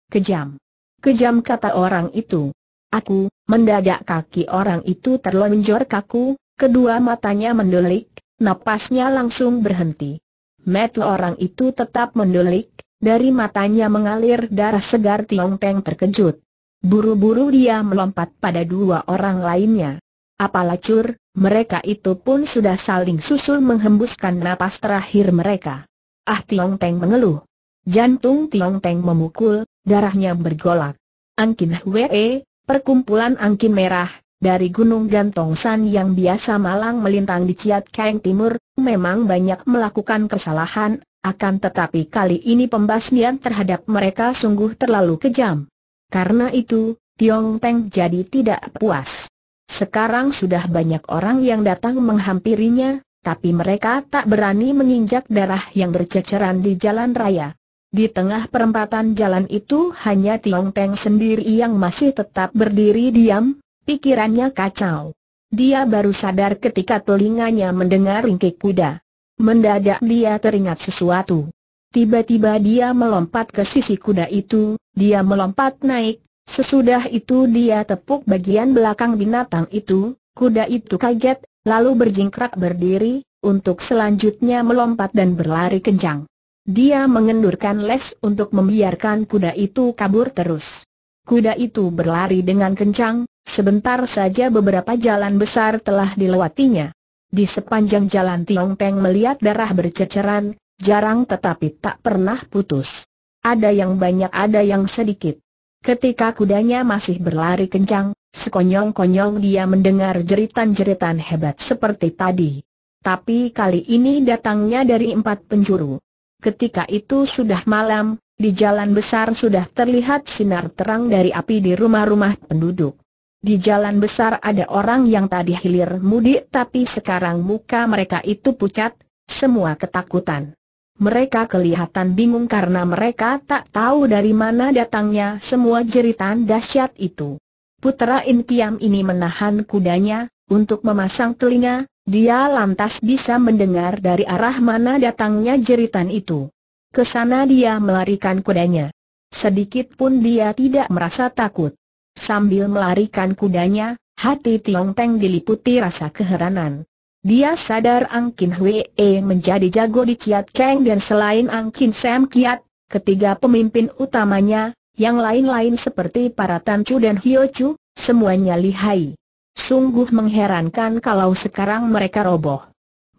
Speaker 1: Kejam. Kejam kata orang itu. Aku, mendadak kaki orang itu terlonjor kaku, kedua matanya mendelik, napasnya langsung berhenti. Metu orang itu tetap mendelik, dari matanya mengalir darah segar Tiong Teng terkejut. Buru-buru dia melompat pada dua orang lainnya. Apalah cur, mereka itu pun sudah saling susul menghembuskan napas terakhir mereka. Ah Tiong Teng mengeluh. Jantung Tiong Teng memukul, darahnya bergolak. Angkin Hwee, perkumpulan angkin merah, dari Gunung Gantong San yang biasa malang melintang di Ciat Kang Timur, memang banyak melakukan kesalahan, akan tetapi kali ini pembasmian terhadap mereka sungguh terlalu kejam. Karena itu, Tiong Peng jadi tidak puas. Sekarang sudah banyak orang yang datang menghampirinya, tapi mereka tak berani menginjak darah yang berceceran di jalan raya. Di tengah perempatan jalan itu hanya Tiong Peng sendiri yang masih tetap berdiri diam, pikirannya kacau. Dia baru sadar ketika telinganya mendengar ringkik kuda. Mendadak dia teringat sesuatu. Tiba-tiba dia melompat ke sisi kuda itu, dia melompat naik, sesudah itu dia tepuk bagian belakang binatang itu, kuda itu kaget, lalu berjingkrak berdiri, untuk selanjutnya melompat dan berlari kencang. Dia mengendurkan les untuk membiarkan kuda itu kabur terus. Kuda itu berlari dengan kencang, sebentar saja beberapa jalan besar telah dilewatinya. Di sepanjang jalan Tiong Peng melihat darah berceceran, jarang tetapi tak pernah putus. Ada yang banyak ada yang sedikit. Ketika kudanya masih berlari kencang, sekonyong-konyong dia mendengar jeritan-jeritan hebat seperti tadi. Tapi kali ini datangnya dari empat penjuru. Ketika itu sudah malam, di jalan besar sudah terlihat sinar terang dari api di rumah-rumah penduduk. Di jalan besar ada orang yang tadi hilir mudik tapi sekarang muka mereka itu pucat, semua ketakutan. Mereka kelihatan bingung karena mereka tak tahu dari mana datangnya semua jeritan dahsyat itu. Putera Intiam ini menahan kudanya, untuk memasang telinga, dia lantas bisa mendengar dari arah mana datangnya jeritan itu. Kesana dia melarikan kudanya. Sedikit pun dia tidak merasa takut. Sambil melarikan kudanya, hati Tiong Peng diliputi rasa keheranan. Dia sadar Ang Kin Hwee menjadi jago di Kiat Keng dan selain Ang Kin Sam Kiat, ketiga pemimpin utamanya, yang lain-lain seperti para Tan Chu dan Hyo Chu, semuanya lihai. Sungguh mengherankan kalau sekarang mereka roboh.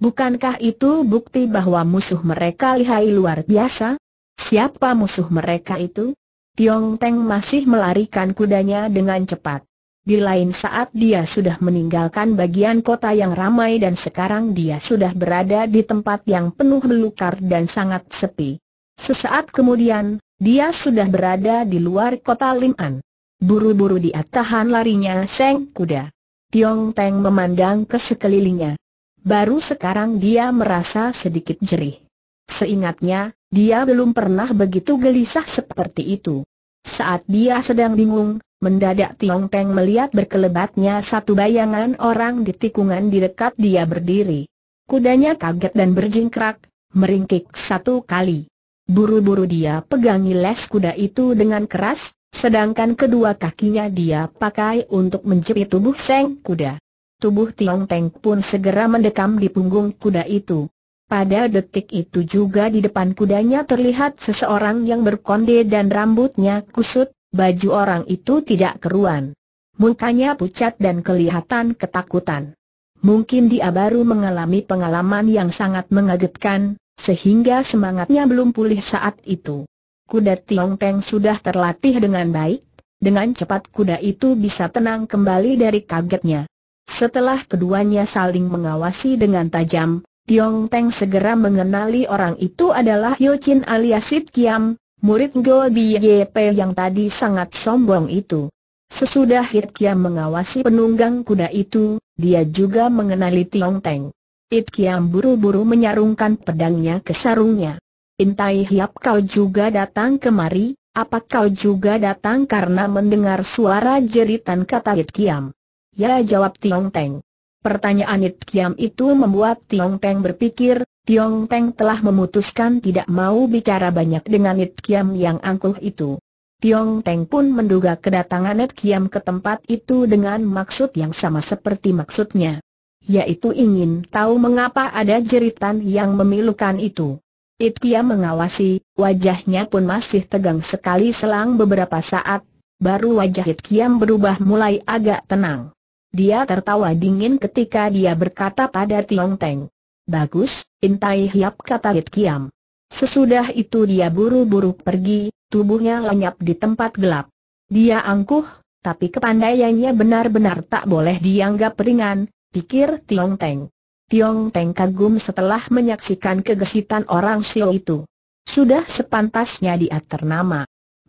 Speaker 1: Bukankah itu bukti bahwa musuh mereka lihai luar biasa? Siapa musuh mereka itu? Tiong Teng masih melarikan kudanya dengan cepat. Di lain saat dia sudah meninggalkan bagian kota yang ramai dan sekarang dia sudah berada di tempat yang penuh belukar dan sangat sepi. Sesaat kemudian, dia sudah berada di luar kota Liman. Buru-buru dia tahan larinya seng kuda. Tiong Teng memandang ke sekelilingnya. Baru sekarang dia merasa sedikit jerih. Seingatnya, dia belum pernah begitu gelisah seperti itu. Saat dia sedang bingung, mendadak Tiong Peng melihat berkelebatnya satu bayangan orang di tikungan di dekat dia berdiri. Kudanya kaget dan berjingkrak, meringkik satu kali. Buru-buru dia pegangi les kuda itu dengan keras, sedangkan kedua kakinya dia pakai untuk menjepit tubuh seng kuda. Tubuh Tiong Peng pun segera mendekam di punggung kuda itu. Pada detik itu juga di depan kudanya terlihat seseorang yang berkonde dan rambutnya kusut, baju orang itu tidak keruan. Mukanya pucat dan kelihatan ketakutan. Mungkin dia baru mengalami pengalaman yang sangat mengagetkan, sehingga semangatnya belum pulih saat itu. Kuda Tiong Teng sudah terlatih dengan baik, dengan cepat kuda itu bisa tenang kembali dari kagetnya. Setelah keduanya saling mengawasi dengan tajam, Tiong Teng segera mengenali orang itu adalah Hyo Chin alias Sit Kiam, murid Go Biyep yang tadi sangat sombong itu. Sesudah Hit Kiam mengawasi penunggang kuda itu, dia juga mengenali Tiong Teng. Hit Kiam buru-buru menyarungkan pedangnya ke sarungnya. Intai Hiap kau juga datang kemari, apa kau juga datang karena mendengar suara jeritan kata Hit Kiam? Ya jawab Tiong Teng. Pertanyaan It Kiam itu membuat Tiong Teng berpikir, Tiong Teng telah memutuskan tidak mau bicara banyak dengan It Kiam yang angkuh itu. Tiong Teng pun menduga kedatangan It Kiam ke tempat itu dengan maksud yang sama seperti maksudnya. Yaitu ingin tahu mengapa ada jeritan yang memilukan itu. It Kiam mengawasi, wajahnya pun masih tegang sekali selang beberapa saat, baru wajah It Kiam berubah mulai agak tenang. Dia tertawa dingin ketika dia berkata pada Tiong Teng. Bagus, intai hiap kata Lit Kiam. Sesudah itu dia buru-buru pergi, tubuhnya lenyap di tempat gelap. Dia angkuh, tapi kepandaiannya benar-benar tak boleh dianggap ringan, pikir Tiong Teng. Tiong Teng kagum setelah menyaksikan kegesitan orang Sio itu. Sudah sepantasnya dia ternama.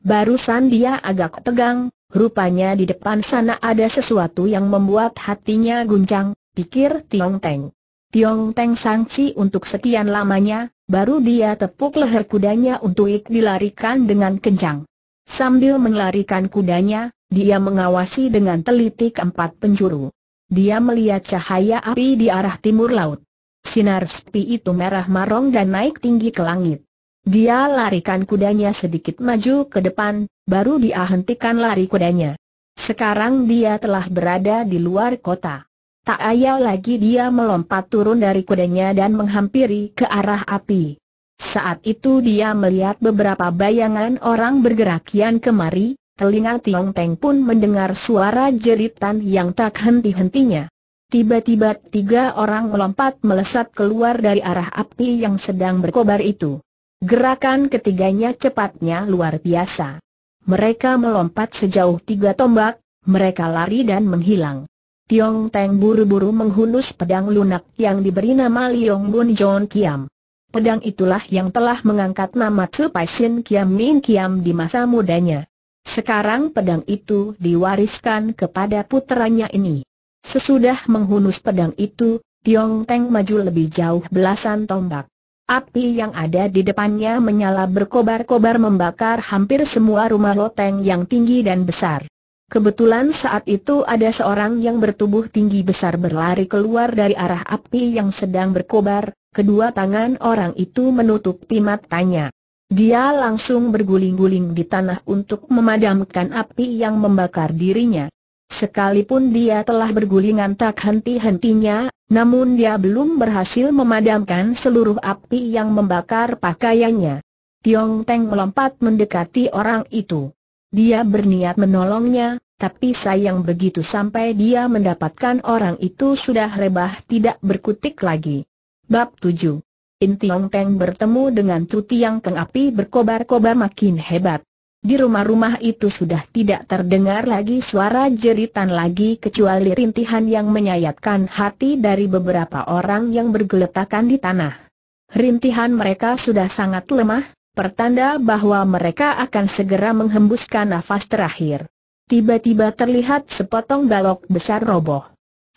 Speaker 1: Barusan dia agak tegang, rupanya di depan sana ada sesuatu yang membuat hatinya guncang, pikir Tiong Teng. Tiong Teng sangsi untuk sekian lamanya, baru dia tepuk leher kudanya untuk ik dilarikan dengan kencang. Sambil melarikan kudanya, dia mengawasi dengan teliti keempat penjuru. Dia melihat cahaya api di arah timur laut. Sinar sepi itu merah marong dan naik tinggi ke langit. Dia larikan kudanya sedikit maju ke depan, baru dia hentikan lari kudanya. Sekarang dia telah berada di luar kota. Tak ayal lagi dia melompat turun dari kudanya dan menghampiri ke arah api. Saat itu dia melihat beberapa bayangan orang bergerak bergerakian kemari, telinga Tiong Teng pun mendengar suara jeritan yang tak henti-hentinya. Tiba-tiba tiga orang melompat melesat keluar dari arah api yang sedang berkobar itu. Gerakan ketiganya cepatnya luar biasa. Mereka melompat sejauh tiga tombak, mereka lari dan menghilang. Tiong Teng buru-buru menghunus pedang lunak yang diberi nama Liong Bun John Kiam. Pedang itulah yang telah mengangkat nama Pai Sin Kiam Min Kiam di masa mudanya. Sekarang pedang itu diwariskan kepada puteranya ini. Sesudah menghunus pedang itu, Tiong Teng maju lebih jauh belasan tombak. Api yang ada di depannya menyala berkobar-kobar membakar hampir semua rumah loteng yang tinggi dan besar. Kebetulan saat itu ada seorang yang bertubuh tinggi besar berlari keluar dari arah api yang sedang berkobar, kedua tangan orang itu menutupi matanya. Dia langsung berguling-guling di tanah untuk memadamkan api yang membakar dirinya. Sekalipun dia telah bergulingan tak henti-hentinya, namun dia belum berhasil memadamkan seluruh api yang membakar pakaiannya. Tiong Teng melompat mendekati orang itu. Dia berniat menolongnya, tapi sayang begitu sampai dia mendapatkan orang itu sudah rebah tidak berkutik lagi. Bab 7 In Tiong Teng bertemu dengan Tuti yang kengapi berkobar-kobar makin hebat. Di rumah-rumah itu sudah tidak terdengar lagi suara jeritan lagi kecuali rintihan yang menyayatkan hati dari beberapa orang yang bergeletakan di tanah. Rintihan mereka sudah sangat lemah, pertanda bahwa mereka akan segera menghembuskan nafas terakhir. Tiba-tiba terlihat sepotong balok besar roboh.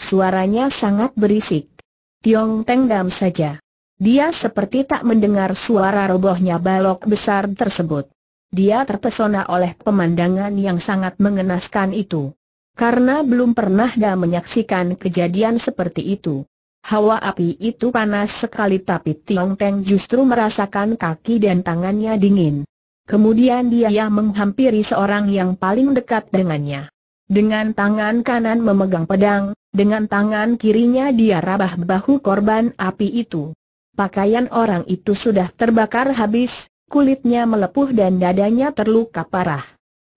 Speaker 1: Suaranya sangat berisik. Tiong Teng saja. Dia seperti tak mendengar suara robohnya balok besar tersebut. Dia terpesona oleh pemandangan yang sangat mengenaskan itu. Karena belum pernah dia menyaksikan kejadian seperti itu. Hawa api itu panas sekali tapi Tiong Teng justru merasakan kaki dan tangannya dingin. Kemudian dia menghampiri seorang yang paling dekat dengannya. Dengan tangan kanan memegang pedang, dengan tangan kirinya dia rabah bahu korban api itu. Pakaian orang itu sudah terbakar habis, kulitnya melepuh dan dadanya terluka parah.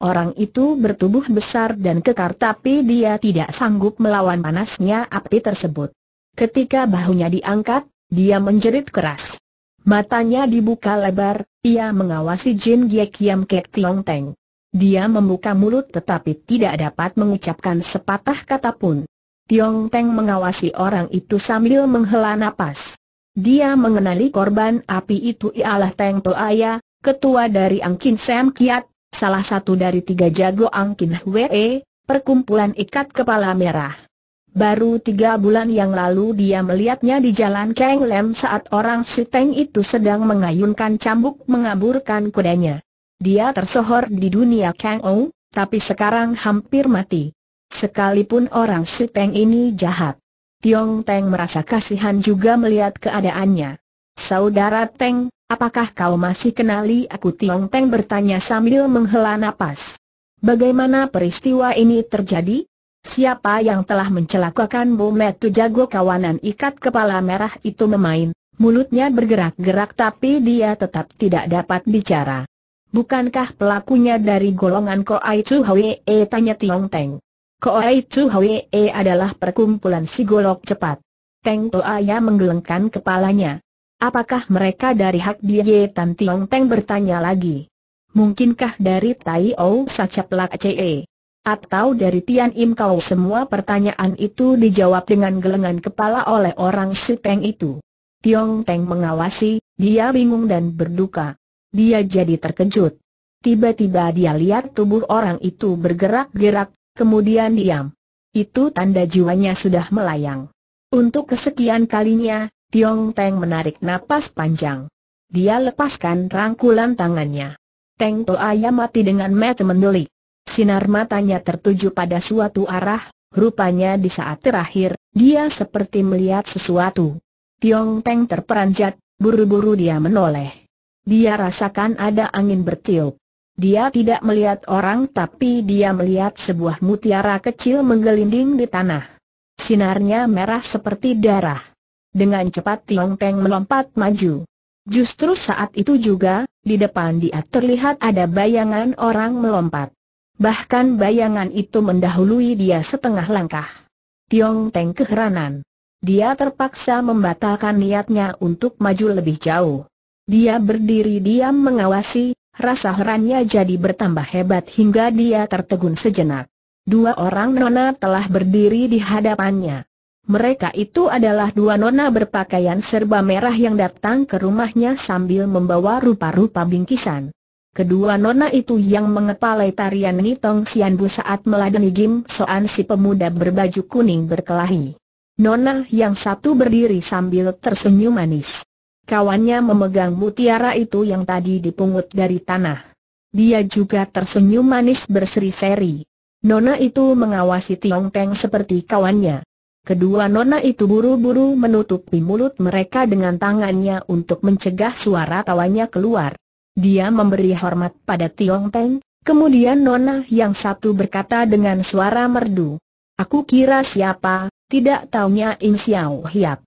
Speaker 1: Orang itu bertubuh besar dan kekar tapi dia tidak sanggup melawan panasnya api tersebut. Ketika bahunya diangkat, dia menjerit keras. Matanya dibuka lebar, ia mengawasi Jin Gie Kiam Kek Tiong Teng. Dia membuka mulut tetapi tidak dapat mengucapkan sepatah kata pun. Tiong Teng mengawasi orang itu sambil menghela napas. Dia mengenali korban api itu ialah Teng Toaya, ketua dari Angkin Sam Kiat, salah satu dari tiga jago Angkin Hwee, perkumpulan ikat kepala merah. Baru tiga bulan yang lalu dia melihatnya di jalan Keng Lem saat orang si Teng itu sedang mengayunkan cambuk mengaburkan kudanya. Dia tersohor di dunia Kang Ou, tapi sekarang hampir mati. Sekalipun orang si Teng ini jahat. Tiong Teng merasa kasihan juga melihat keadaannya. Saudara Teng, apakah kau masih kenali aku Tiong Teng bertanya sambil menghela napas. Bagaimana peristiwa ini terjadi? Siapa yang telah mencelakakan Metu jago kawanan ikat kepala merah itu memain, mulutnya bergerak-gerak tapi dia tetap tidak dapat bicara. Bukankah pelakunya dari golongan Koai Chu Hwee tanya Tiong Teng. Koai Chu Hwee adalah perkumpulan si golok cepat. Teng Toaya menggelengkan kepalanya. Apakah mereka dari hak Bie Tan Tiong Teng bertanya lagi? Mungkinkah dari Tai Ou Sacap Lak Cee? E? Atau dari Tian Im Kau semua pertanyaan itu dijawab dengan gelengan kepala oleh orang si Teng itu. Tiong Teng mengawasi, dia bingung dan berduka. Dia jadi terkejut. Tiba-tiba dia lihat tubuh orang itu bergerak-gerak, kemudian diam. Itu tanda jiwanya sudah melayang. Untuk kesekian kalinya, Tiong Teng menarik napas panjang. Dia lepaskan rangkulan tangannya. Teng Toaya mati dengan mata mendelik. Sinar matanya tertuju pada suatu arah, rupanya di saat terakhir, dia seperti melihat sesuatu. Tiong Teng terperanjat, buru-buru dia menoleh. Dia rasakan ada angin bertiup. Dia tidak melihat orang tapi dia melihat sebuah mutiara kecil menggelinding di tanah. Sinarnya merah seperti darah. Dengan cepat Tiong Teng melompat maju. Justru saat itu juga, di depan dia terlihat ada bayangan orang melompat. Bahkan bayangan itu mendahului dia setengah langkah. Tiong Teng keheranan. Dia terpaksa membatalkan niatnya untuk maju lebih jauh. Dia berdiri diam mengawasi, Rasa herannya jadi bertambah hebat hingga dia tertegun sejenak. Dua orang nona telah berdiri di hadapannya. Mereka itu adalah dua nona berpakaian serba merah yang datang ke rumahnya sambil membawa rupa-rupa bingkisan. Kedua nona itu yang mengepalai tarian Nitong Sianbu saat meladeni Gim Soan si pemuda berbaju kuning berkelahi. Nona yang satu berdiri sambil tersenyum manis. Kawannya memegang mutiara itu yang tadi dipungut dari tanah. Dia juga tersenyum manis berseri-seri. Nona itu mengawasi Tiong Peng seperti kawannya. Kedua nona itu buru-buru menutupi mulut mereka dengan tangannya untuk mencegah suara tawanya keluar. Dia memberi hormat pada Tiong Peng, kemudian nona yang satu berkata dengan suara merdu. Aku kira siapa, tidak taunya Im Xiao Hiap.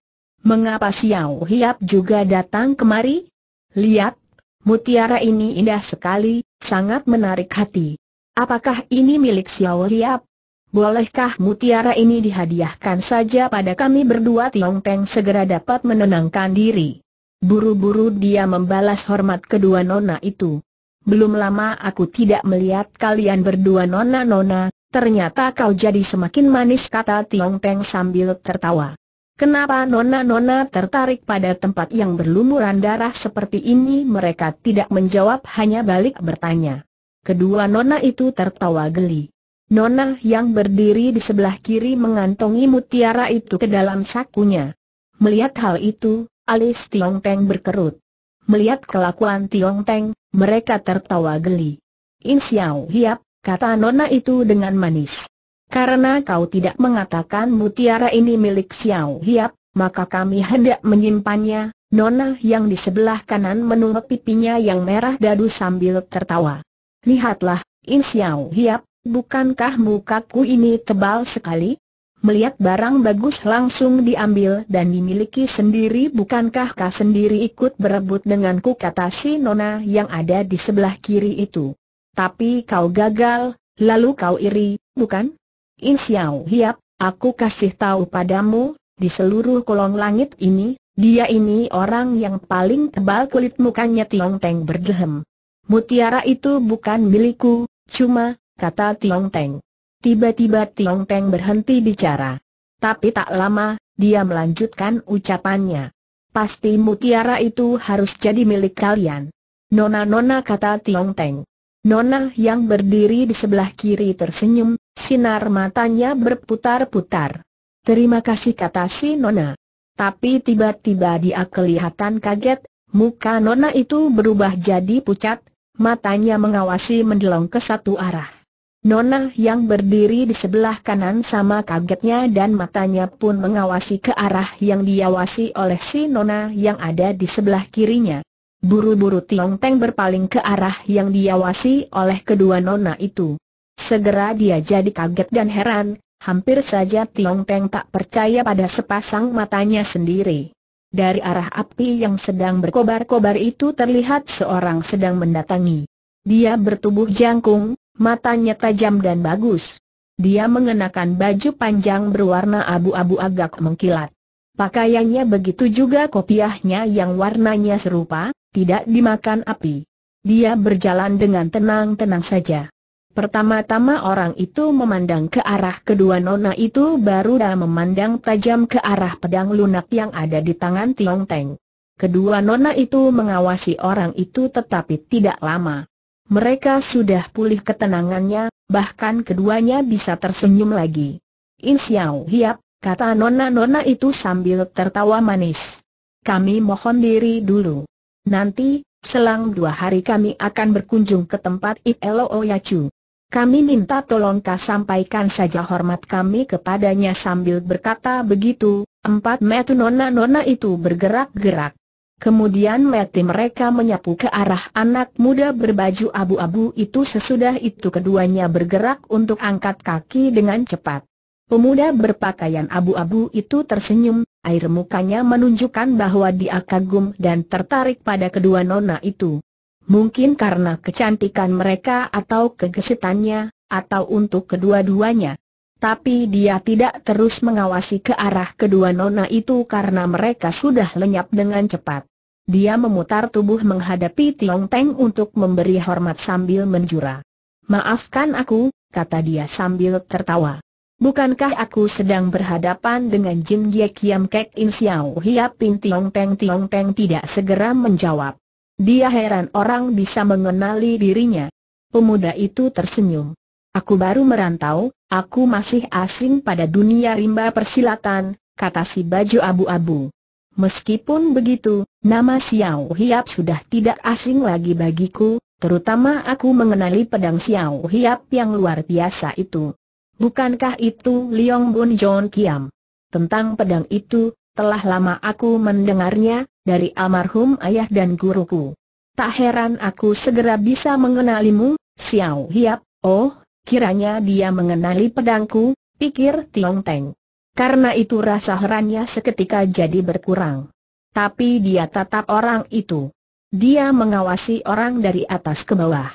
Speaker 1: Mengapa Xiao Hiap juga datang kemari? Lihat, mutiara ini indah sekali, sangat menarik hati. Apakah ini milik Xiao Hiap? Bolehkah mutiara ini dihadiahkan saja pada kami berdua Tiong Peng segera dapat menenangkan diri. Buru-buru dia membalas hormat kedua nona itu. Belum lama aku tidak melihat kalian berdua nona-nona, ternyata kau jadi semakin manis kata Tiong Peng sambil tertawa. Kenapa nona-nona tertarik pada tempat yang berlumuran darah seperti ini mereka tidak menjawab hanya balik bertanya. Kedua nona itu tertawa geli. Nona yang berdiri di sebelah kiri mengantongi mutiara itu ke dalam sakunya. Melihat hal itu, alis Tiong Teng berkerut. Melihat kelakuan Tiong Teng, mereka tertawa geli. In Xiao Hiap, kata nona itu dengan manis. Karena kau tidak mengatakan mutiara ini milik Xiao Hiap, maka kami hendak menyimpannya, Nona yang di sebelah kanan menungguk pipinya yang merah dadu sambil tertawa. Lihatlah, In Xiao Hiap, bukankah mukaku ini tebal sekali? Melihat barang bagus langsung diambil dan dimiliki sendiri bukankah kau sendiri ikut berebut denganku kata si Nona yang ada di sebelah kiri itu. Tapi kau gagal, lalu kau iri, bukan? In Xiao Hiap, aku kasih tahu padamu, di seluruh kolong langit ini, dia ini orang yang paling tebal kulit mukanya Tiong Teng berdehem. Mutiara itu bukan milikku, cuma, kata Tiong Teng. Tiba-tiba Tiong Teng berhenti bicara. Tapi tak lama, dia melanjutkan ucapannya. Pasti mutiara itu harus jadi milik kalian. Nona-nona kata Tiong Teng. Nona yang berdiri di sebelah kiri tersenyum, Sinar matanya berputar-putar. Terima kasih kata si Nona. Tapi tiba-tiba dia kelihatan kaget, muka Nona itu berubah jadi pucat, matanya mengawasi mendelong ke satu arah. Nona yang berdiri di sebelah kanan sama kagetnya dan matanya pun mengawasi ke arah yang diawasi oleh si Nona yang ada di sebelah kirinya. Buru-buru Tiong Teng berpaling ke arah yang diawasi oleh kedua Nona itu. Segera dia jadi kaget dan heran, hampir saja Tiong Peng tak percaya pada sepasang matanya sendiri. Dari arah api yang sedang berkobar-kobar itu terlihat seorang sedang mendatangi. Dia bertubuh jangkung, matanya tajam dan bagus. Dia mengenakan baju panjang berwarna abu-abu agak mengkilat. Pakaiannya begitu juga kopiahnya yang warnanya serupa, tidak dimakan api. Dia berjalan dengan tenang-tenang saja. Pertama-tama orang itu memandang ke arah kedua nona itu baru dah memandang tajam ke arah pedang lunak yang ada di tangan Tiong Teng. Kedua nona itu mengawasi orang itu tetapi tidak lama. Mereka sudah pulih ketenangannya, bahkan keduanya bisa tersenyum lagi. In Xiao Hiap, kata nona-nona itu sambil tertawa manis. Kami mohon diri dulu. Nanti, selang dua hari kami akan berkunjung ke tempat Loo Yacu. Kami minta tolong kau sampaikan saja hormat kami kepadanya sambil berkata begitu, empat metu nona-nona itu bergerak-gerak. Kemudian mati mereka menyapu ke arah anak muda berbaju abu-abu itu sesudah itu keduanya bergerak untuk angkat kaki dengan cepat. Pemuda berpakaian abu-abu itu tersenyum, air mukanya menunjukkan bahwa dia kagum dan tertarik pada kedua nona itu. Mungkin karena kecantikan mereka atau kegesitannya, atau untuk kedua-duanya. Tapi dia tidak terus mengawasi ke arah kedua nona itu karena mereka sudah lenyap dengan cepat. Dia memutar tubuh menghadapi Tiong Teng untuk memberi hormat sambil menjura. Maafkan aku, kata dia sambil tertawa. Bukankah aku sedang berhadapan dengan Jin Gie Kiam Kek In Siau Hiap Pin Tiong Teng Tiong Teng tidak segera menjawab. Dia heran orang bisa mengenali dirinya. Pemuda itu tersenyum. Aku baru merantau, aku masih asing pada dunia rimba persilatan, kata si baju abu-abu. Meskipun begitu, nama Xiao Hiap sudah tidak asing lagi bagiku, terutama aku mengenali pedang Xiao Hiap yang luar biasa itu. Bukankah itu Liong Bun John Kiam? Tentang pedang itu, telah lama aku mendengarnya, dari almarhum ayah dan guruku. Tak heran aku segera bisa mengenalimu, Xiao Hiap, oh, kiranya dia mengenali pedangku, pikir Tiong Teng. Karena itu rasa herannya seketika jadi berkurang. Tapi dia tatap orang itu. Dia mengawasi orang dari atas ke bawah.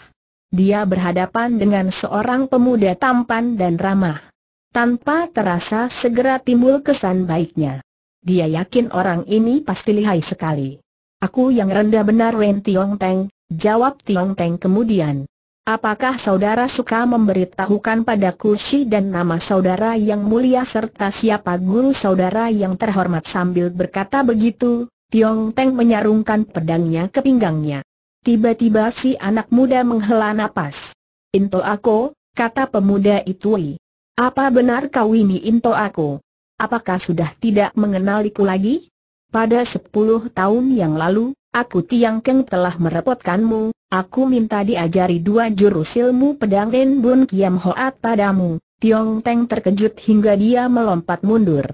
Speaker 1: Dia berhadapan dengan seorang pemuda tampan dan ramah. Tanpa terasa segera timbul kesan baiknya. Dia yakin orang ini pasti lihai sekali. Aku yang rendah benar Wen Tiong Teng, jawab Tiong Teng kemudian. Apakah saudara suka memberitahukan padaku si dan nama saudara yang mulia serta siapa guru saudara yang terhormat sambil berkata begitu, Tiong Teng menyarungkan pedangnya ke pinggangnya. Tiba-tiba si anak muda menghela napas. Into aku, kata pemuda itu. Apa benar kau ini into aku? apakah sudah tidak mengenaliku lagi? Pada sepuluh tahun yang lalu, aku Tiang Keng telah merepotkanmu, aku minta diajari dua jurus ilmu pedang Ren Bun Kiam Hoat padamu, Tiong Teng terkejut hingga dia melompat mundur.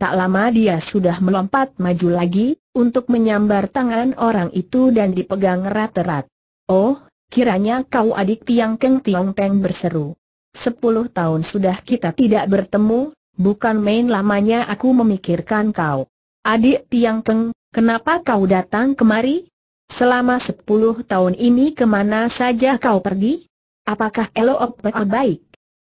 Speaker 1: Tak lama dia sudah melompat maju lagi, untuk menyambar tangan orang itu dan dipegang erat-erat. Oh, kiranya kau adik Tiang Keng Tiong Teng berseru. Sepuluh tahun sudah kita tidak bertemu, bukan main lamanya aku memikirkan kau. Adik Tiang Peng, kenapa kau datang kemari? Selama sepuluh tahun ini kemana saja kau pergi? Apakah Elo ah, baik?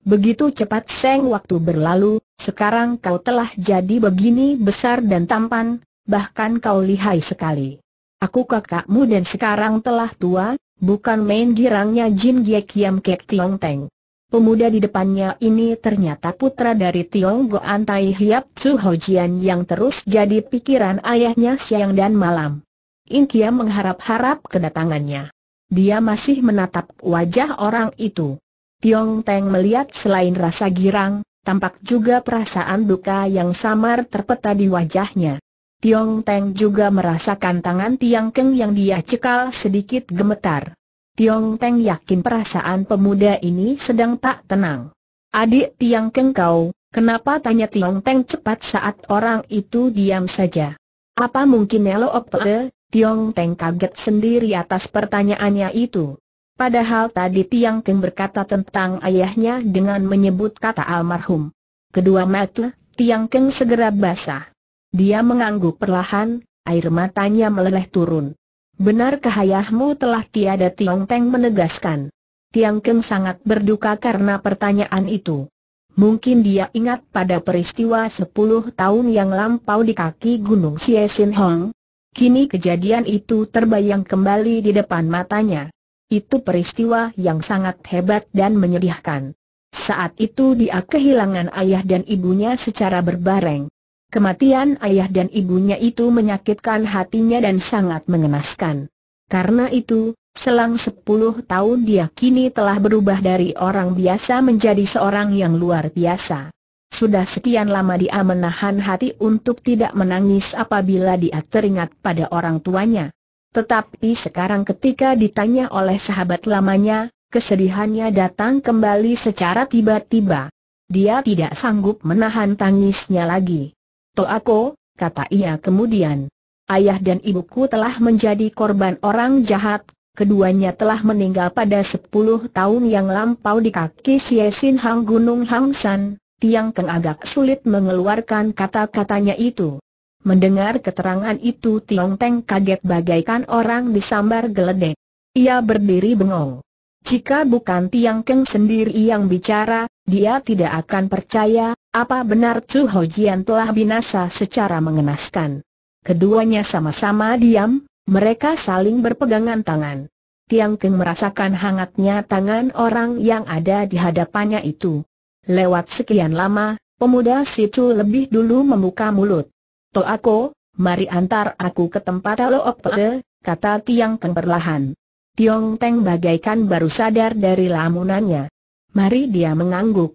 Speaker 1: Begitu cepat seng waktu berlalu, sekarang kau telah jadi begini besar dan tampan, bahkan kau lihai sekali. Aku kakakmu dan sekarang telah tua, bukan main girangnya Jin Gie Kiam Kek Tiong Teng. Pemuda di depannya ini ternyata putra dari Tionggo Antai Hiap Tsu Hojian yang terus jadi pikiran ayahnya siang dan malam. Inkia mengharap-harap kedatangannya. Dia masih menatap wajah orang itu. Tiong Teng melihat selain rasa girang, tampak juga perasaan duka yang samar terpeta di wajahnya. Tiong Teng juga merasakan tangan Tiang Keng yang dia cekal sedikit gemetar. Tiong Teng yakin perasaan pemuda ini sedang tak tenang. Adik Tiang Keng kau, kenapa tanya Tiong Teng cepat saat orang itu diam saja? Apa mungkin Nelo Opte, Tiong Teng kaget sendiri atas pertanyaannya itu. Padahal tadi Tiang Keng berkata tentang ayahnya dengan menyebut kata almarhum. Kedua mata, Tiang Keng segera basah. Dia mengangguk perlahan, air matanya meleleh turun. Benarkah ayahmu telah tiada Tiong Teng menegaskan? Tiang Keng sangat berduka karena pertanyaan itu. Mungkin dia ingat pada peristiwa 10 tahun yang lampau di kaki Gunung Sin Hong. Kini kejadian itu terbayang kembali di depan matanya. Itu peristiwa yang sangat hebat dan menyedihkan. Saat itu dia kehilangan ayah dan ibunya secara berbareng. Kematian ayah dan ibunya itu menyakitkan hatinya dan sangat mengenaskan. Karena itu, selang sepuluh tahun dia kini telah berubah dari orang biasa menjadi seorang yang luar biasa. Sudah sekian lama dia menahan hati untuk tidak menangis apabila dia teringat pada orang tuanya. Tetapi sekarang ketika ditanya oleh sahabat lamanya, kesedihannya datang kembali secara tiba-tiba. Dia tidak sanggup menahan tangisnya lagi. Toako, kata ia kemudian. Ayah dan ibuku telah menjadi korban orang jahat, keduanya telah meninggal pada 10 tahun yang lampau di kaki Siesin Hang Gunung Hang San, Tiang Keng agak sulit mengeluarkan kata-katanya itu. Mendengar keterangan itu Tiong Teng kaget bagaikan orang disambar geledek. Ia berdiri bengong. Jika bukan Tiang Keng sendiri yang bicara, dia tidak akan percaya, apa benar Chu Hojian telah binasa secara mengenaskan? Keduanya sama-sama diam, mereka saling berpegangan tangan. Tiang Keng merasakan hangatnya tangan orang yang ada di hadapannya itu. Lewat sekian lama, pemuda situ lebih dulu membuka mulut. To aku, mari antar aku ke tempat Pe, kata Tiang Keng perlahan. Tiong Teng bagaikan baru sadar dari lamunannya. Mari dia mengangguk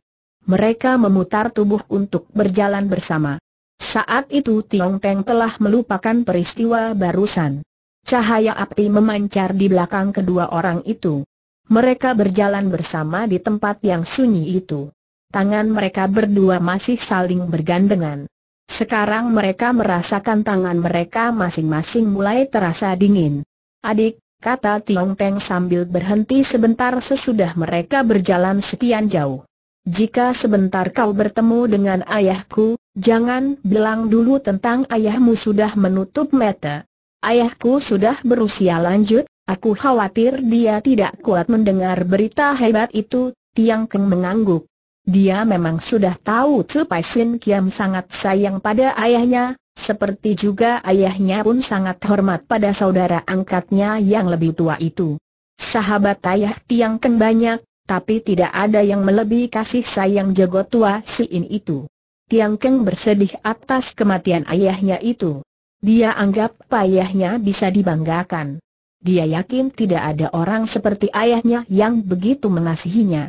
Speaker 1: mereka memutar tubuh untuk berjalan bersama. Saat itu Tiong Teng telah melupakan peristiwa barusan. Cahaya api memancar di belakang kedua orang itu. Mereka berjalan bersama di tempat yang sunyi itu. Tangan mereka berdua masih saling bergandengan. Sekarang mereka merasakan tangan mereka masing-masing mulai terasa dingin. Adik, kata Tiong Teng sambil berhenti sebentar sesudah mereka berjalan sekian jauh. Jika sebentar kau bertemu dengan ayahku, jangan bilang dulu tentang ayahmu sudah menutup mata. Ayahku sudah berusia lanjut, aku khawatir dia tidak kuat mendengar berita hebat itu, Tiang Keng mengangguk. Dia memang sudah tahu Cupai Sin Kiam sangat sayang pada ayahnya, seperti juga ayahnya pun sangat hormat pada saudara angkatnya yang lebih tua itu. Sahabat ayah Tiang Keng banyak, tapi tidak ada yang melebihi kasih sayang jago tua si In itu. Tiang Keng bersedih atas kematian ayahnya itu. Dia anggap ayahnya bisa dibanggakan. Dia yakin tidak ada orang seperti ayahnya yang begitu mengasihinya.